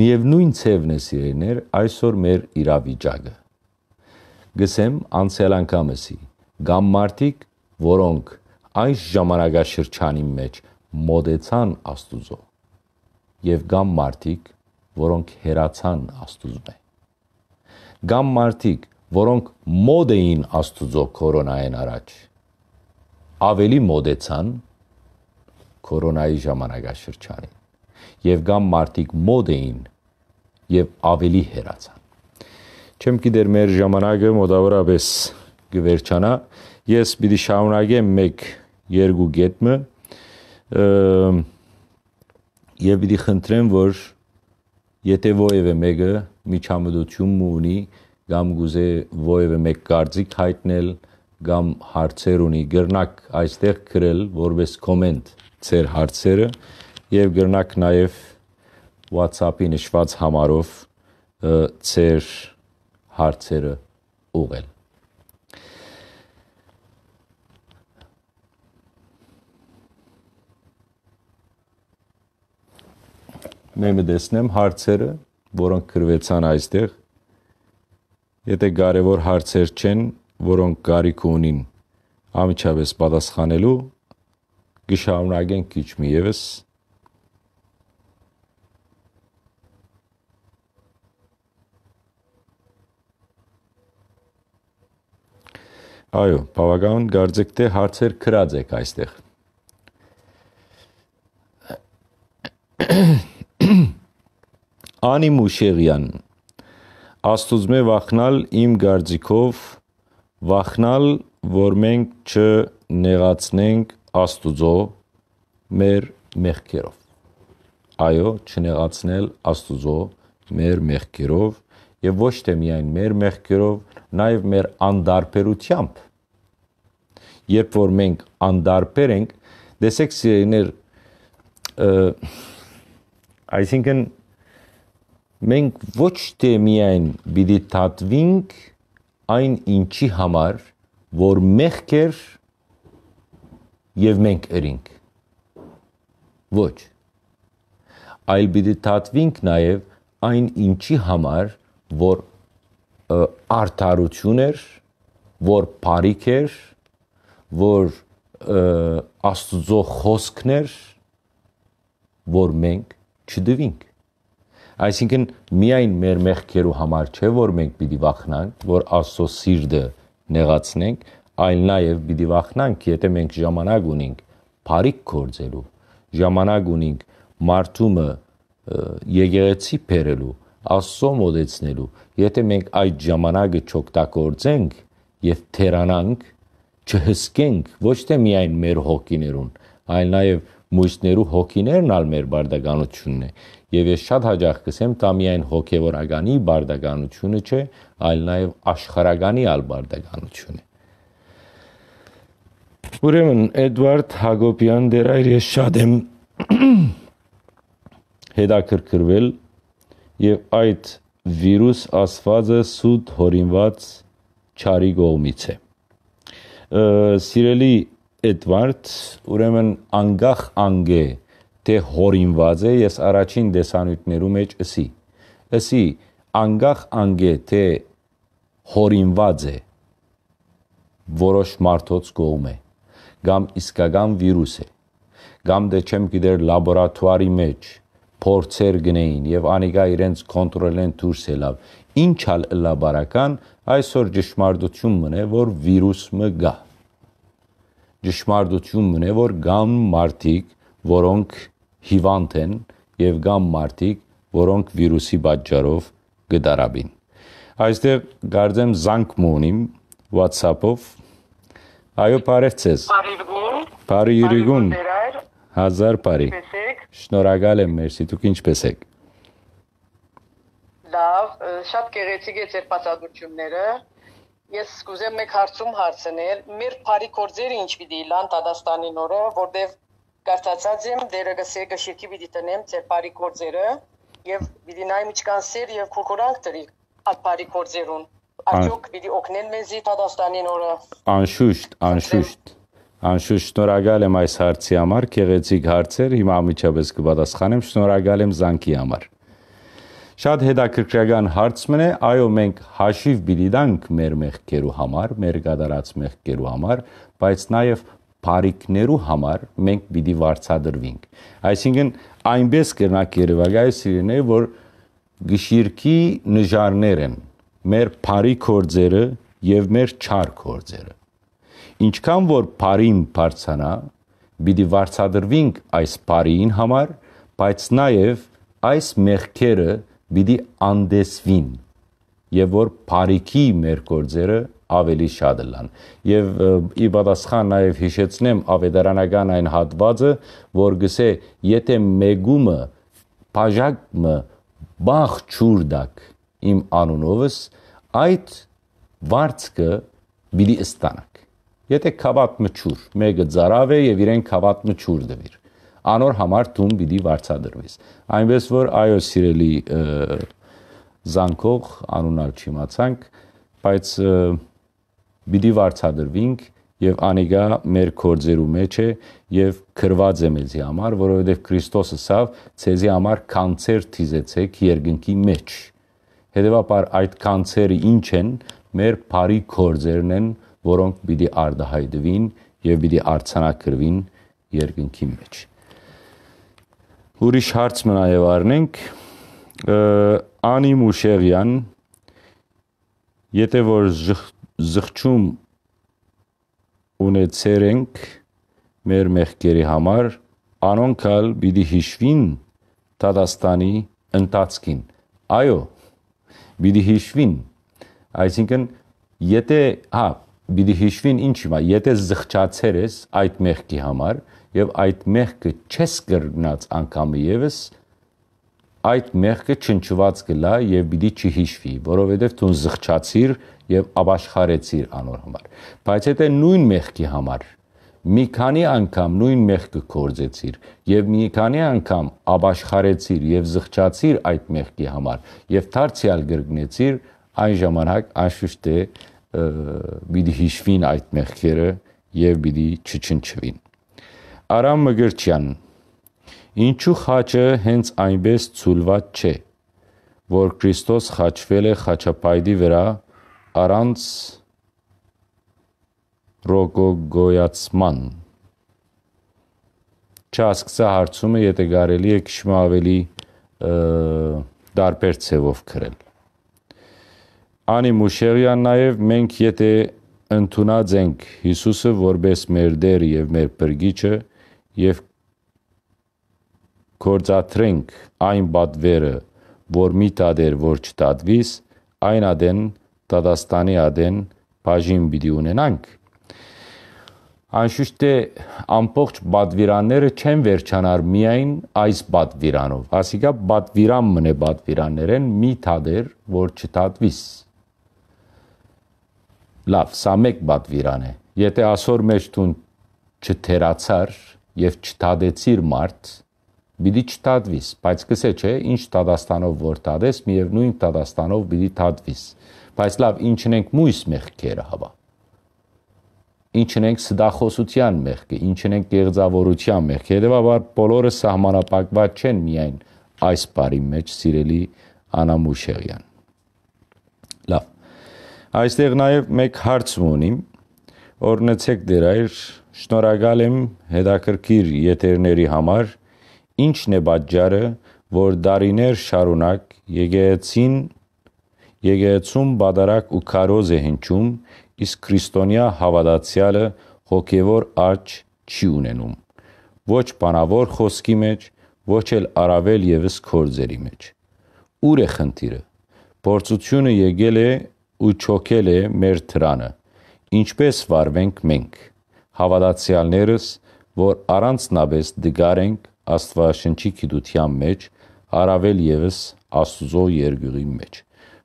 [SPEAKER 1] Միևնույն ցևն է սիրեներ այսօր մեր իրավիճակը։ Գսեմ անցյալ անգամսի, կամ մարդիկ որոնք այս ժամանակաշրջանի մեջ մոդեցան Աստուծո եւ կան մարդիկ, որոնք հերացան Աստուծուն։ Կան մարդիկ, որոնք մոդ էին Աստուծո կորոնային առաջ։ Ավելի մոդեցան կորոնայի ժամանակաշրջանին։ Եվ կան մարդիկ մոդ էին եւ ավելի հերացան։ Չեմ գիտեր մեր ժամանակը մոտավորապես գվերչանա, Ես պիտի շարունակեմ 1-2 գետմը եւ պիտի խնդրեմ, որ եթե ովևէ մեկը միջամտություն ունի կամ գուզե ովևէ մեկ կարծիք հայտնել կամ հարցեր ունի, գրնակ այստեղ գրել որպես կոմենտ ձեր հարցերը եւ գրնակ նաեւ WhatsApp-ի նշված համարով ձեր հարցերը ուղղել մեմը դեսնեմ հարցերը, որոնք գրվեցան այստեղ։ Եթե կարևոր հարցեր չեն, որոնք կարիք ունին ամիջապես պատասխանելու, գշարունակենք քիչ մի եւս Այո, բավականին դարձեք թե հարցեր քրած եք այստեղ։ Անի Մուշեղյան Աստուծմե վախնալ իմ գարձիկով վախնալ որ մենք չնեղացնենք Աստուծո մեր մեղքերով այո չնեղացնել Աստուծո մեր մեղքերով եւ ոչ թե միայն մեր մեղքերով նաեւ մեր անդարբերությամբ երբ որ մենք անդարբեր ենք տեսեք սիրելիներ Այսինքն մենք ոչ թե միայն պիտի դատվինք այն ինչի համար, որ մեղք էր եւ մենք էինք։ Ոչ։ Այլ պիտի դատվինք նաեւ այն ինչի համար, որ արդարություն էր, որ բարիք էր, որ Աստծո խոսքն էր, որ մենք չդվինք։ Այսինքն միայն մեր մեղքերու համար չէ, որ մենք պիտի վախնանք, որ Աստծո սիրտը նեղացնենք, այլ նաև պիտի վախնանք, եթե մենք ժամանակ ունենք բարիք կործելու, ժամանակ ունենք մարդումը եկեղեցի բերելու, Աստծո մոդեցնելու։ Եթե մենք այդ ժամանակը չօգտագործենք եւ թերանանք, չհսկենք ոչ թե միայն մեր հոգիներուն, այլ նաև մույսներու հոգիներն ալ մեր բարդականությունն է եւ ես շատ հաջող կսեմ դա միայն հոգեվորականի բարդականությունը չէ այլ նաեւ աշխարհականի ալ բարդականություն է ուրեմն Էդվարդ Հակոբյան դեր այր ես շատ եմ հետաքրքրվել եւ այդ վիրուս ասվածը սուտ հորինված չարի գողմից է սիրելի Էդվարդ ուրեմն անգախ անգե թե հորինված է ես առաջին դեսանյութներու մեջ ասի ասի անգախ անգե թե հորինված է որոշ մարդոց կողմ է կամ իսկական վիրուս է կամ դե չեմ գիտեր լաբորատուարի մեջ փորձեր գնային եւ անիկա իրենց կոնտրոլեն դուրս ելավ ինչալ լաբարական այսօր ճշմարտություն մնե որ վիրուսը գա ճշմարտությունն է, որ կան մարդիկ, որոնք հիվանդ են եւ կան մարդիկ, որոնք վիրուսի պատճառով գդարաբին։ Այստեղ գարձեմ զանգ մունիմ WhatsApp-ով։ Այո, բարև ցես։ Բարի Յուրիգուն։ Հազար բարի։ Շնորհակալ եմ, մերսի։ Դուք ինչպե՞ս եք։ Լավ, շատ գեղեցիկ է ձեր բացատրությունները։ Ես կուզեմ մեկ հարցում հարցնել։ Մեր բարի կորձերը ինչ պիտի լան Տադաստանի նորը, որտեվ կարծացած եմ դերակասե կշիրքի պիտի տնեմ ձեր բարի կորձերը եւ պիտի նայ միջքան սեր եւ կոկորանք դրի այդ բարի կորձերուն։ Արդյոք պիտի օգնեն մեզ Տադաստանի նորը։ Անշուշտ, անշուշտ։ Անշուշտ շնորհակալ եմ այս հարցի համար, գեղեցիկ հարցեր։ Հիմա ամիջապես կպատասխանեմ, շնորհակալ եմ Զանգի համար։ Շատ հետաքրքրական հարցն է, այո, մենք հաշիվ պիտի տանք մեր մեղքերու համար, մեր գդարած մեղքերու համար, բայց նաև բարիկներու համար մենք պիտի վարչադրվենք։ Այսինքն այնպես կրնակ Երևանի սիրիներ, որ գշիրքի նժարներ են մեր բարի կորձերը եւ մեր չար կորձերը։ Ինչքան որ բարին բարձանա, պիտի վարչադրվենք այս բարին համար, բայց նաեւ այս մեղքերը պիտի անդեսվին եւ որ բարիքի մեր գործերը ավելի շատ լան։ Եվ ի պատասխան նաև հիշեցնեմ ավետարանական այն հատվածը, որ գսե, եթե մեգումը բաժակը բախչուրդակ իմ անունովս այդ վարձկը բիդի ստանակ։ Եթե քավատ մչուր, մեկը ծարավ է եւ իրեն քավատ մչուր դվիր անոր համար դուն պիտի վարձադրվես։ Այնպես որ այո, սիրելի զանգող անունալ չիմացանք, բայց պիտի վարձադրվինք եւ անիգա մեր կորձերու մեջ է եւ քրված է մեզի համար, որովհետեւ Քրիստոսը սավ ցեզի համար կանցեր թիզեցեք երկնքի մեջ։ Հետևաբար այդ կանցերը ինչ են, մեր բարի կորձերն են, որոնք պիտի արդահայտվին եւ պիտի արցանակրվին երկնքի մեջ։ Ուրիշ հարց մնա եւ առնենք Անի Մուշեղյան եթե որ զղջում ունեցերենք մեր մեղքերի համար անոնքալ պիտի հիշվին Դադաստանի ընտածքին այո պիտի հիշվին այսինքն եթե հա պիտի հիշվին ինչ հիմա, եթե զղջացեր ես այդ մեղքի համար եւ այդ մեղքը չես կրնած անգամը եւս այդ մեղքը չնչված գլա եւ պիտի չհիշվի, որովհետեւ դու զղջացիր եւ աբաշխարեցիր անոր համար։ Բայց եթե նույն մեղքի համար մի քանի անգամ նույն մեղքը կործեցիր եւ մի քանի անգամ աբաշխարեցիր եւ զղջացիր այդ մեղքի համար եւ դարձյալ գրգնեցիր այն ժամանակ անշուշտ է պիտի հիշվին այդ մեղքերը եւ պիտի չչնչվին։ Արամ Մգրչյան Ինչու խաչը հենց այնպես ցուլված չէ, որ Քրիստոս խաչվել է խաչապայդի վրա առանց ռոգոգոյացման։ Չասկսա հարցումը, եթե կարելի է քիչ ավելի դարբեր ցևով գրել։ Անի Մուշեղյան նաև մենք եթե ընդունած ենք Հիսուսը որպես մեր դեր եւ մեր բրգիչը եւ կործատրենք այն բադվերը, որ մի տադեր, որ չտադվիս, այն ադեն, տադաստանի ադեն, բաժին պիտի ունենանք։ Անշուշտ է ամբողջ բադվիրանները չեն վերջանար միայն այս բադվիրանով։ Այսինքն բադվիրան մնե բադվիրաններեն մի տադեր, որ չտադվիս Լավ, սա մեկ բադ վիրան է։ Եթե ասոր մեջ տուն չթերացար եւ չտադեցիր մարդ, բիդի չտադվիս, բայց կսե չէ, ինչ տադաստանով որ տադես, միևնույն տադաստանով բիդի տադվիս։ Բայց լավ, ինչն ենք մույս մեղքերը հավա։ Ինչն ենք սդախոսության մեղքը, ինչն ենք գեղձավորության մեղքը։ Հետևաբար բոլորը սահմանապակված չեն միայն այս բարի մեջ, սիրելի Անամուշեղյան։ Այստեղ նաև մեկ հարց ունիմ։ Օրնեցեք դեր այր, շնորհակալ եմ հետաքրքիր եթերների համար։ Ինչն է պատճառը, որ դարիներ շարունակ եկեղեցին եկեղեցում բադարակ ու քարոզ է հնչում, իսկ քրիստոնյա հավատացյալը հոգևոր աճ չի ունենում։ Ոչ բանավոր խոսքի մեջ, ոչ էլ առավել եւս կորձերի մեջ։ Ուր է խնդիրը։ Փորձությունը եկել է ու չոքել է մեր թրանը։ Ինչպես վարվենք մենք հավատացյալներս, որ առանցնաբես դգարենք Աստվածաշնչի գիտության մեջ, առավել եւս Աստուծո երգյուղի մեջ։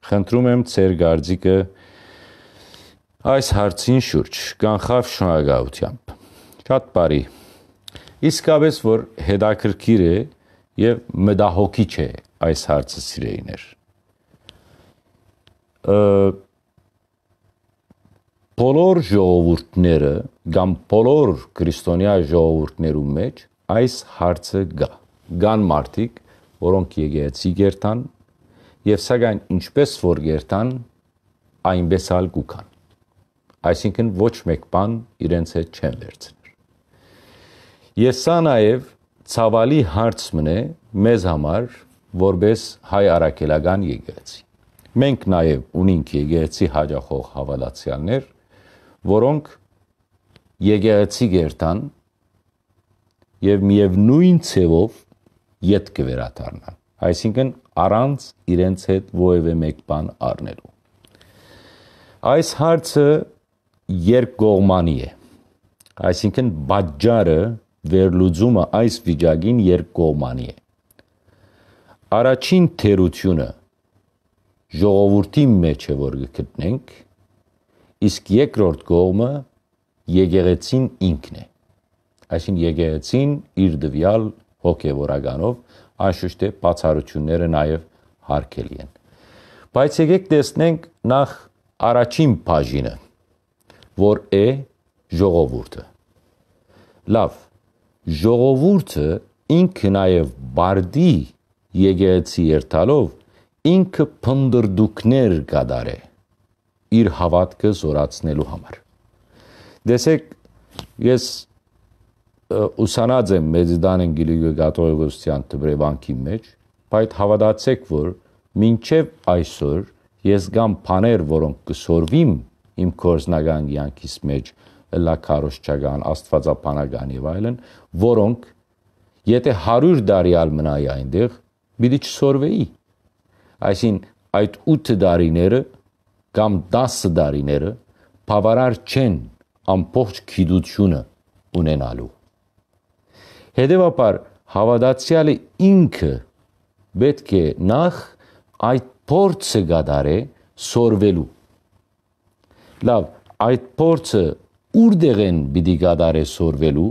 [SPEAKER 1] Խնդրում եմ ծեր գարձիկը այս հարցին շուրջ կանխավ շնորհակալությամբ։ Շատ բարի։ Իսկապես որ հետաքրքիր է եւ մտահոգիչ է այս հարցը սիրեիներ բոլոր ժողովուրդները կամ բոլոր քրիստոնյա ժողովուրդներու մեջ այս հարցը գա։ Կան մարդիկ, որոնք եկեցի գերտան եւ սակայն ինչպես որ գերտան, այնպես ալ կուքան։ Այսինքն ոչ մեկ բան իրենց հետ չեն վերցներ։ Ես սա նաև ցավալի հարց մնե մեզ համար, որբես հայ արաքելական եկեցի Մենք նաև ունենք եկեղեցի հաջախող հավատացյալներ, որոնք եկեղեցի գերտան եւ միևնույն ցևով յետ կվերադառնան այսինքն առանց իրենց հետ ովևէ մեկ բան առնելու այս հարցը երկկողմանի է այսինքն բաճարը վերլուծումը այս վիճակին երկկողմանի է առաջին թերությունը ժողովրդի մեջ է որ գտնենք, իսկ երկրորդ կողմը եկեղեցին ինքն է։ Այսին եկեղեցին իր դվյալ հոգևորականով անշուշտ է բացառությունները նաև հարկելի են։ Բայց եկեք տեսնենք նախ առաջին բաժինը, որ է ժողովուրդը։ Լավ, ժողովուրդը ինքը նաև բարդի եկեղեցի երթալով ինքը փնդրդուկներ գադար է իր հավատքը զորացնելու համար։ Դեսեք, ես ուսանած եմ մեծդան ընգիլիգը գաթողիկոսյան դպրեվանքի մեջ, բայց հավատացեք, որ մինչև այսօր ես գամ բաներ, որոնք կսորվիմ իմ կորզնական կյանքից մեջ, լա կարոշչական, աստվածապանական եւ այլն, որոնք եթե 100 տարի ալ մնայի այնտեղ, պիտի չսորվեի այսին այդ 8 դարիները կամ 10 դարիները բավարար չեն ամբողջ քիդությունը ունենալու։ Հետևաբար հավատացյալը ինքը պետք է նախ այդ փորձը գդարե սորվելու։ Լավ, այդ փորձը ուրդեղ են պիտի գդարե սորվելու,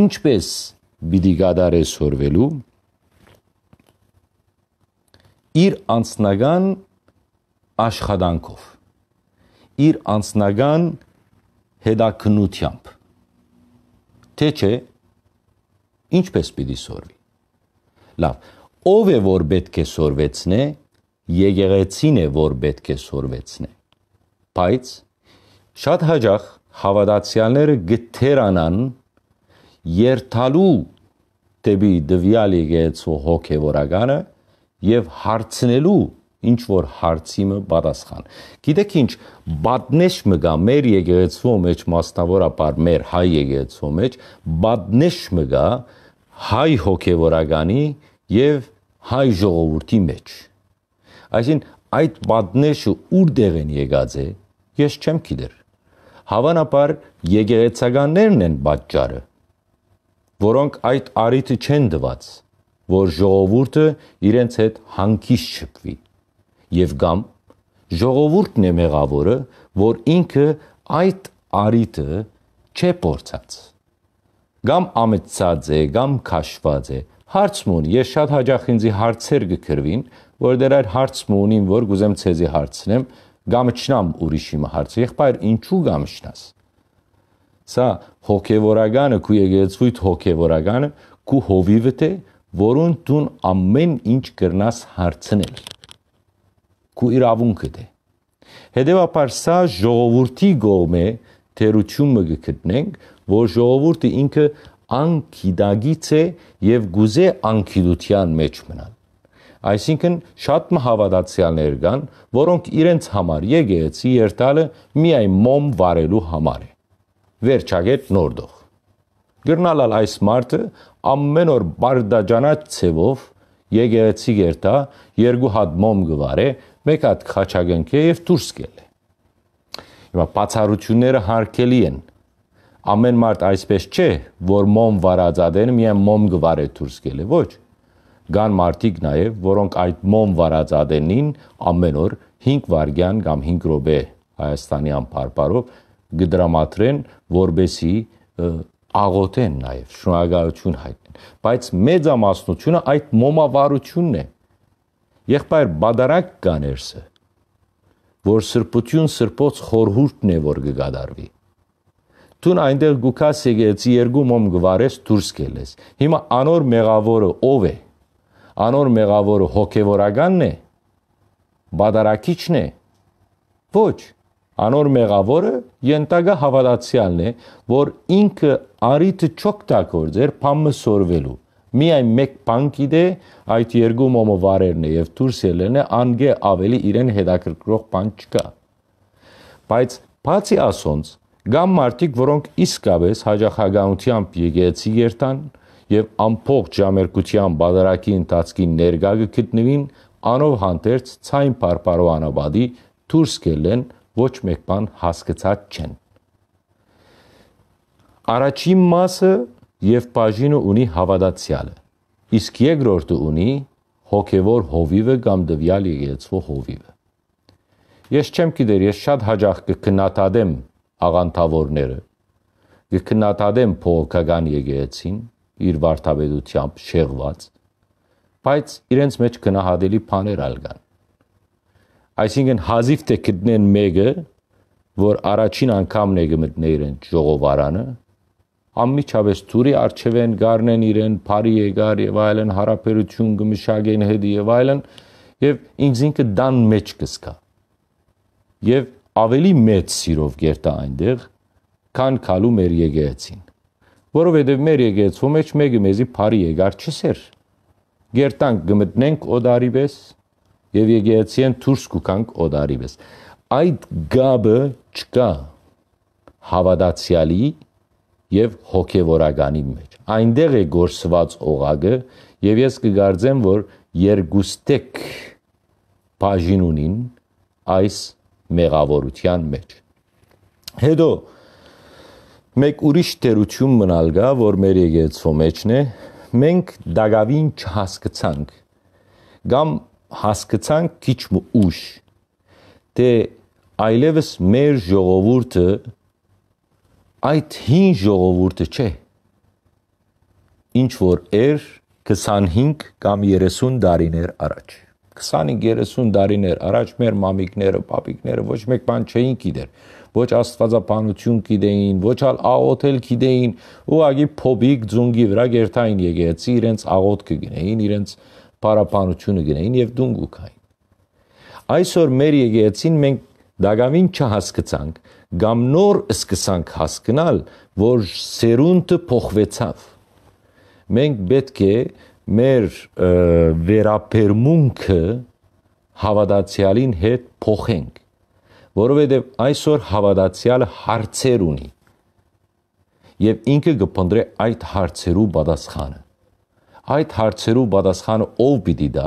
[SPEAKER 1] ինչպես պիտի գդարե սորվելու իր անձնական աշխատանքով, իր անձնական հետաքնությամբ։ Թե չէ ինչպես պիտի սորվի։ Լավ, ով է որ պետք է սորվեցնե, եկեղեցին է որ պետք է սորվեցնե։ Բայց շատ հաջող հավատացյալները գթերանան երթալու դեպի դվյալ եկեղեցու հոգևորականը եւ հարցնելու ինչ որ հարցի մը պատասխան։ Գիտեք ինչ, բադնեշ մգա մեր եկեղեցու մեջ մասնավորապես մեր հայ եկեղեցու մեջ բադնեշ մգա հայ հոգևորականի եւ հայ ժողովրդի մեջ։ Այսին այդ բադնեշը ուրդեղ են եկած է, ես չեմ գիտեր։ Հավանաբար եկեղեցականներն են պատճառը, որոնք այդ արիթը չեն դված որ ժողովուրդը իրենց հետ հանկիս չփվի եւ կամ ժողովուրդն է մեղավորը որ ինքը այդ արիտը չէ փորձած կամ ամեցած է կամ քաշված է հարցն ունի ես շատ հաջող ինձի հարցեր գկրվին որ դեռ այդ հարցը ունին որ գուզեմ ցեզի հարցնեմ գամչնամ ուրիշի հարց եղբայր ինչու գամչնաս սա հոգեվորականը քու եկեցույթ հոգեվորականը քու հովիվը թե որոնց դուն ամեն ինչ կրնաս հարցնել։ Քու իրավունքը դե։ Հետևաբար սա ժողովրդի գողմ է, թերությունը գտնենք, որ ժողովուրդը ինքը անկիդագից է եւ գուզե անկիդության մեջ մնալ։ Այսինքն շատ մհավատացյալներ կան, որոնք իրենց համար եկեղեցի երթալը միայն մոմ վարելու համար է։ Վերջագետ նորդող Գրնալալ այս մարդը ամեն օր բարդաջանաչ ցևով եկեղեցի գերտա, երկու հատ մոմ գվարե, մեկ հատ խաչագնքե եւ դուրս գելե։ Հիմա բացառությունները հարկելի են։ Ամեն մարդ այսպես չէ, որ մոմ վարածադեն միայն մոմ գվարե դուրս գելե, ոչ։ Կան մարդիկ նաեւ, որոնք այդ մոմ վարածադենին ամեն օր 5 վարգյան կամ 5 րոպե Հայաստանի անփարփարով գդրամատրեն, որբեսի աղոթեն նաև, շնորհակալություն հայտնեն, բայց մեծամասնությունը այդ մոմավարությունն է։ Եղբայր բադարակ կա ներսը, որ սրբություն սրբոց խորհուրդն է, որ կգադարվի։ Տուն այնտեղ գուքաս եկեցի երկու մոմ գվարես դուրս գելես։ Հիմա անոր մեղավորը ով է։ Անոր մեղավորը հոգևորականն է։ Բադարակիչն է։ Ոչ, Անոր մեղավորը յենտագա հավատացյալն է, որ ինքը արիթը չօգտագործեր փամսորվելու։ Միայն մեկ բան գիտե, այդ երկու մոմը վարերն է եւ դուրս ելելն է անգե ավելի իրեն հետաքրքրող բան չկա։ Բայց բացի ասոնց, կան մարդիկ, որոնք իսկապես հաջողականությամբ եկեցի երթան եւ ամբողջ ժամերկության բادرակի ընթացքին ներգա գտնվին անով հանդերձ ցայն բարբարոանաբադի դուրս գելեն ոչ մեկ բան հասկացած չեն։ Առաջին մասը եւ բաժինը ունի հավատացյալը, իսկ երկրորդը ունի հոգևոր հովիվը կամ դվյալ եկեցվող հովիվը։ Ես չեմ գիտեր, ես շատ հաջող կքննադեմ աղանթավորները, կքննադեմ փողական եկեցին իր վարդապետությամբ շեղված, բայց իրենց մեջ գնահատելի բաներ ալ կան։ Այսինքն հազիվ թե գտնեն մեկը, որ առաջին անգամն է գմտնե իրեն ժողովարանը, անմիջապես ծուրի արչևեն գարնեն իրեն բարի եկար եւ այլն հարաբերություն գմշագեն հետ եւ այլն եւ ինձ ինքը դան մեջ կսկա։ Եվ ավելի մեծ սիրով գերտա այնտեղ, քան քալու մեր եկեղեցին որովհետև մեր եկեղեցու մեջ մեկը մեզի բարի եկար չսեր։ Գերտանք գմտնենք օդարի պես եւ եկեղեցին դուրս կուկանք օդարիվես այդ գաբը չկա հավատացյալի եւ հոգեվորականի մեջ այնտեղ է գործված օղակը եւ ես կգարձեմ որ երկուստեք բաժին ունին այս մեղավորության մեջ հետո մեկ ուրիշ դերություն մնալ գա, որ մեր եկեղեցու մեջն է, մենք դակավին չհասկացանք։ Կամ հասկացան քիչ ուշ դե այլևս մեր ժողովուրդը այդ հին ժողովուրդը չէ ինչ որ էր 25 կամ 30 տարիներ առաջ 25-30 տարիներ առաջ մեր մամիկները, պապիկները ոչ մեկ բան չէին գիտեր։ Ոչ աստվածաբանություն գիտեին, ոչ ալ աղոթել գիտեին, ուղղակի փոբիկ ձունգի վրա գերթային եկեցի, իրենց աղոթքը գնեին, իրենց պարապանությունը գնային եւ դուն գուքային։ Այսօր մեր եկեղեցին մենք դակավին չհասկացանք, կամ նոր սկսանք հասկանալ, որ սերունդը փոխվեցավ։ Մենք պետք է մեր վերապերմունքը հավատացյալին հետ փոխենք, որովհետեւ այսօր հավատացյալը հարցեր ունի։ Եվ ինքը կփնտրի այդ հարցերու պատասխանը։ Այդ հարցերու պատասխանը ով պիտի դա,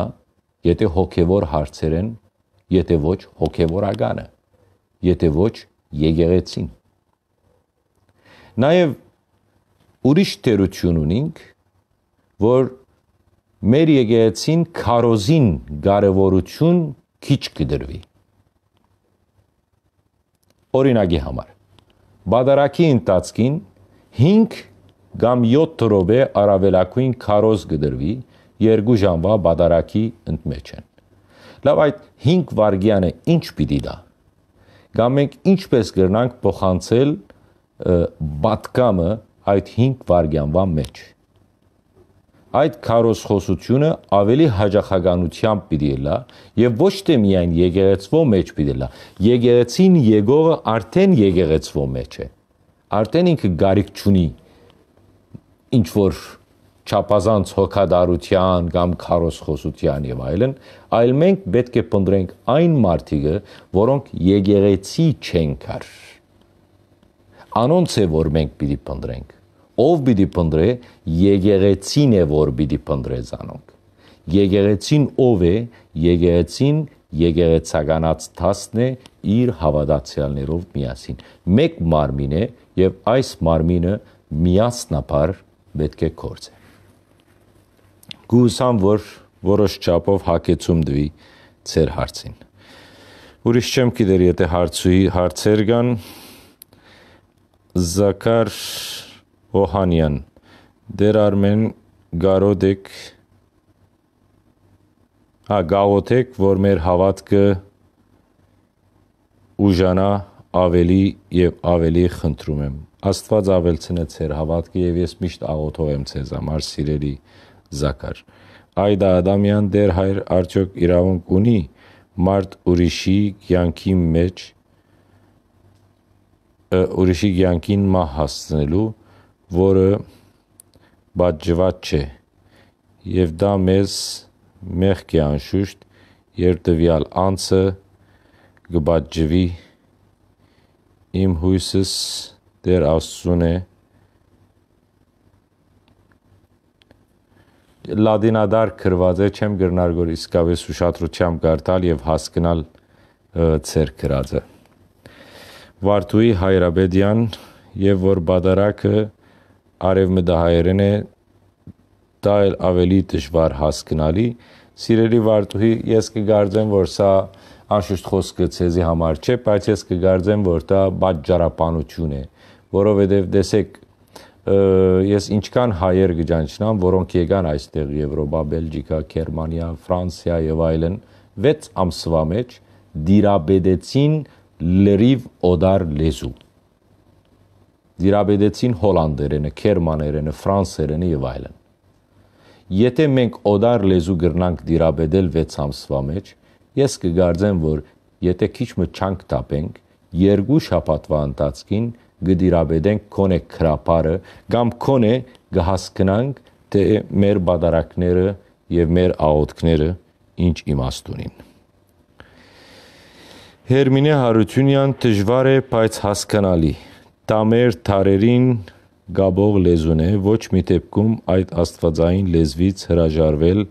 [SPEAKER 1] եթե հոգևոր հարցեր են, եթե ոչ հոգևորականը, եթե ոչ եկեղեցին։ Նաև ուրիշ թերություն ունենք, որ մեր եկեղեցին քարոզին կարևորություն քիչ կդրվի։ Օրինակի համար։ Բադարակի ընթացքին 5 կամ 7 տրոբե արավելակույն քարոզ գդրվի, երկու ժամվա բադարակի ընդմեջ են։ Լավ այդ 5 վարգյանը ինչ պիտի դա։ Կամ մենք ինչպես կգրնանք փոխանցել բատկամը այդ 5 վարգյանվա մեջ։ Այդ քարոզխոսությունը ավելի հաջողականությամբ պիտի լա եւ ոչ թե միայն եկեղեցվո մեջ պիտի լա։ Եկեղեցին եկողը արդեն եկեղեցվո մեջ է։ Արդեն ինքը գարիք չունի ինչ որ չափազանց հոգադարության կամ քարոսխոսության եւ այլն, այլ մենք պետք է փնտրենք այն մարդիկը, որոնք եկեղեցի չեն կար։ Անոնց է որ մենք պիտի փնտրենք։ Ով պիտի փնտրե, եկեղեցին է որ պիտի փնտրե ցանոնք։ Եկեղեցին ով է, եկեղեցին եկեղեցականաց դասն է իր հավատացյալներով միասին։ Մեկ մարմին է եւ այս մարմինը միասնապար պետք է կործե։ Գուսամ, որ որոշ չափով հակեցում դվի ծեր հարցին։ Ուրիշ չեմ գիտեր, եթե հարցուի հարցեր կան, Զակար Օհանյան, Դեր Արմեն Գարոդեկ, հա գաղոթեք, որ մեր հավատքը ուժանա ավելի եւ ավելի խնդրում եմ Աստված ավելցնեց ցեր հավատքը եւ ես միշտ աղոթով եմ ցեզ համար սիրելի Զաքար։ Այդ Ադամյան դեր հայր արդյոք իրավունք ունի մարդ ուրիշի կյանքի մեջ ուրիշի կյանքին մահ հասնելու, որը բաժված չէ։ Եվ դա մեզ մեղք է անշուշտ, երբ տվյալ անձը գբաժվի իմ հույսս Տեր Աստծուն է լադինադար գրված է, չեմ գրնարգոր իսկավես ուշադրությամբ գարտալ եւ հասկանալ ծեր գրածը։ Վարդուի Հայրաբեդյան եւ որ բադարակը արևմտահայերեն է, դա էլ ավելի դժվար հասկանալի։ Սիրելի Վարդուհի, ես կգարձեմ, որ սա անշուշտ խոսքը ցեզի համար չէ, բայց ես կգարձեմ, որ դա բաճարապանություն է որովհետև տեսեք ես ինչքան հայեր գճանչնամ, որոնք եկան այստեղ Եվրոպա, Բելգիկա, Գերմանիա, Ֆրանսիա եւ այլն 6 ամսվա մեջ դիրաբեդեցին լրիվ օդար լեզու։ Դիրաբեդեցին հոլանդերենը, գերմաներենը, ֆրանսերենը եւ այլն։ Եթե մենք օդար լեզու գրնանք դիրաբեդել 6 ամսվա մեջ, ես կգարձեմ, որ եթե քիչ մը չանք տապենք, երկու շաբաթվա ընթացքին 1 գդիրաբեդենք կոնե քրապարը կամ կոնե գհասկնանք թե մեր բադարակները եւ մեր աղոթքները ինչ իմաստ ունին Հերմինե Հարությունյան դժվար է, բայց հասկանալի։ Տամեր թարերին գաբող լեզուն է, ոչ մի դեպքում այդ աստվածային լեզվից հրաժարվել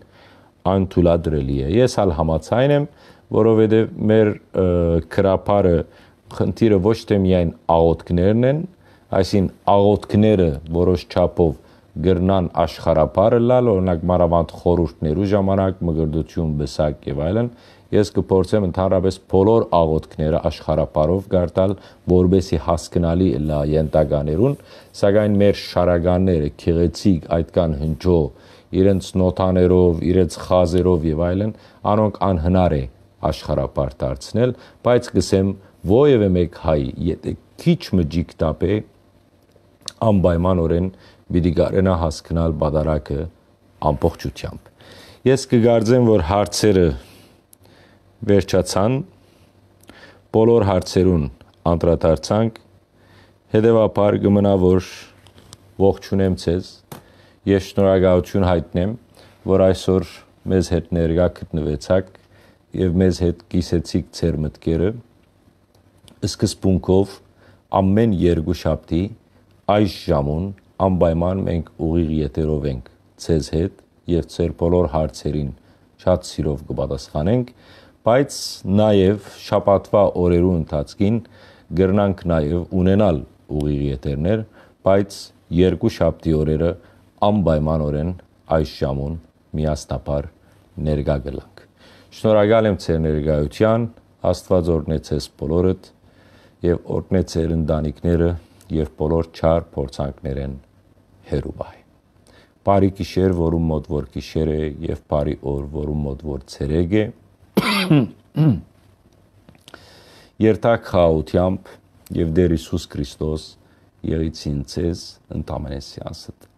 [SPEAKER 1] անթուլադրելի է։ Ես հալ համացայն եմ, որովհետև մեր քրապարը և խնդիրը ոչ թե միայն աղոթքներն են, այսին աղոթքները որոշ չափով գրնան աշխարհապարը լալ, օրինակ մարավանդ խորհուրդներու ժամանակ մգրդություն, բսակ եւ այլն, ես կփորձեմ ընդհանրապես բոլոր աղոթքները աշխարհապարով գարտալ, որբեսի հասկանալի լա յենտագաներուն, սակայն մեր շարագանները քեղեցիկ այդքան հնջո իրենց նոթաներով, իրենց խազերով եւ այլն, անոնք անհնար է աշխարհապար դարձնել, բայց գսեմ Ովևէ մեկ հայ, եթե քիչ մջիկ տապե, անպայմանորեն պիտի կարենա հասկանալ բադարակը ամբողջությամբ։ Ես կգարձեմ, որ հարցերը վերջացան, բոլոր հարցերուն անդրադարձանք, հետևաբար կմնա, որ ողջունեմ ցեզ, ես շնորհակալություն հայտնեմ, որ այսօր մեզ հետ ներկա գտնվեցաք եւ մեզ հետ կիսեցիք ձեր մտքերը սկզբունքով ամեն երկու շաբթի այս ժամուն անպայման մենք ուղիղ եթերով ենք ցեզ հետ եւ ցեր բոլոր հարցերին շատ սիրով կպատասխանենք, բայց նաեւ շաբաթվա օրերու ընթացքին գրնանք նաեւ ունենալ ուղիղ եթերներ, բայց երկու շաբթի օրերը անպայմանորեն այս ժամուն միասնապար ներկա գլանք։ Շնորհակալ եմ ցեր ներկայության, Աստված օրհնեցես բոլորդ եւ օրհնե ձեր ընտանիքները եւ բոլոր չար փորձանքներեն հերու բայ։ Բարի գիշեր, որում մոտ որ գիշեր է եւ բարի օր, որում մոտ որ ցերեկ է։ Երթակ խաութիամբ եւ Տեր Հիսուս Քրիստոս եղիցին ցես ընդամենեսյանսդ։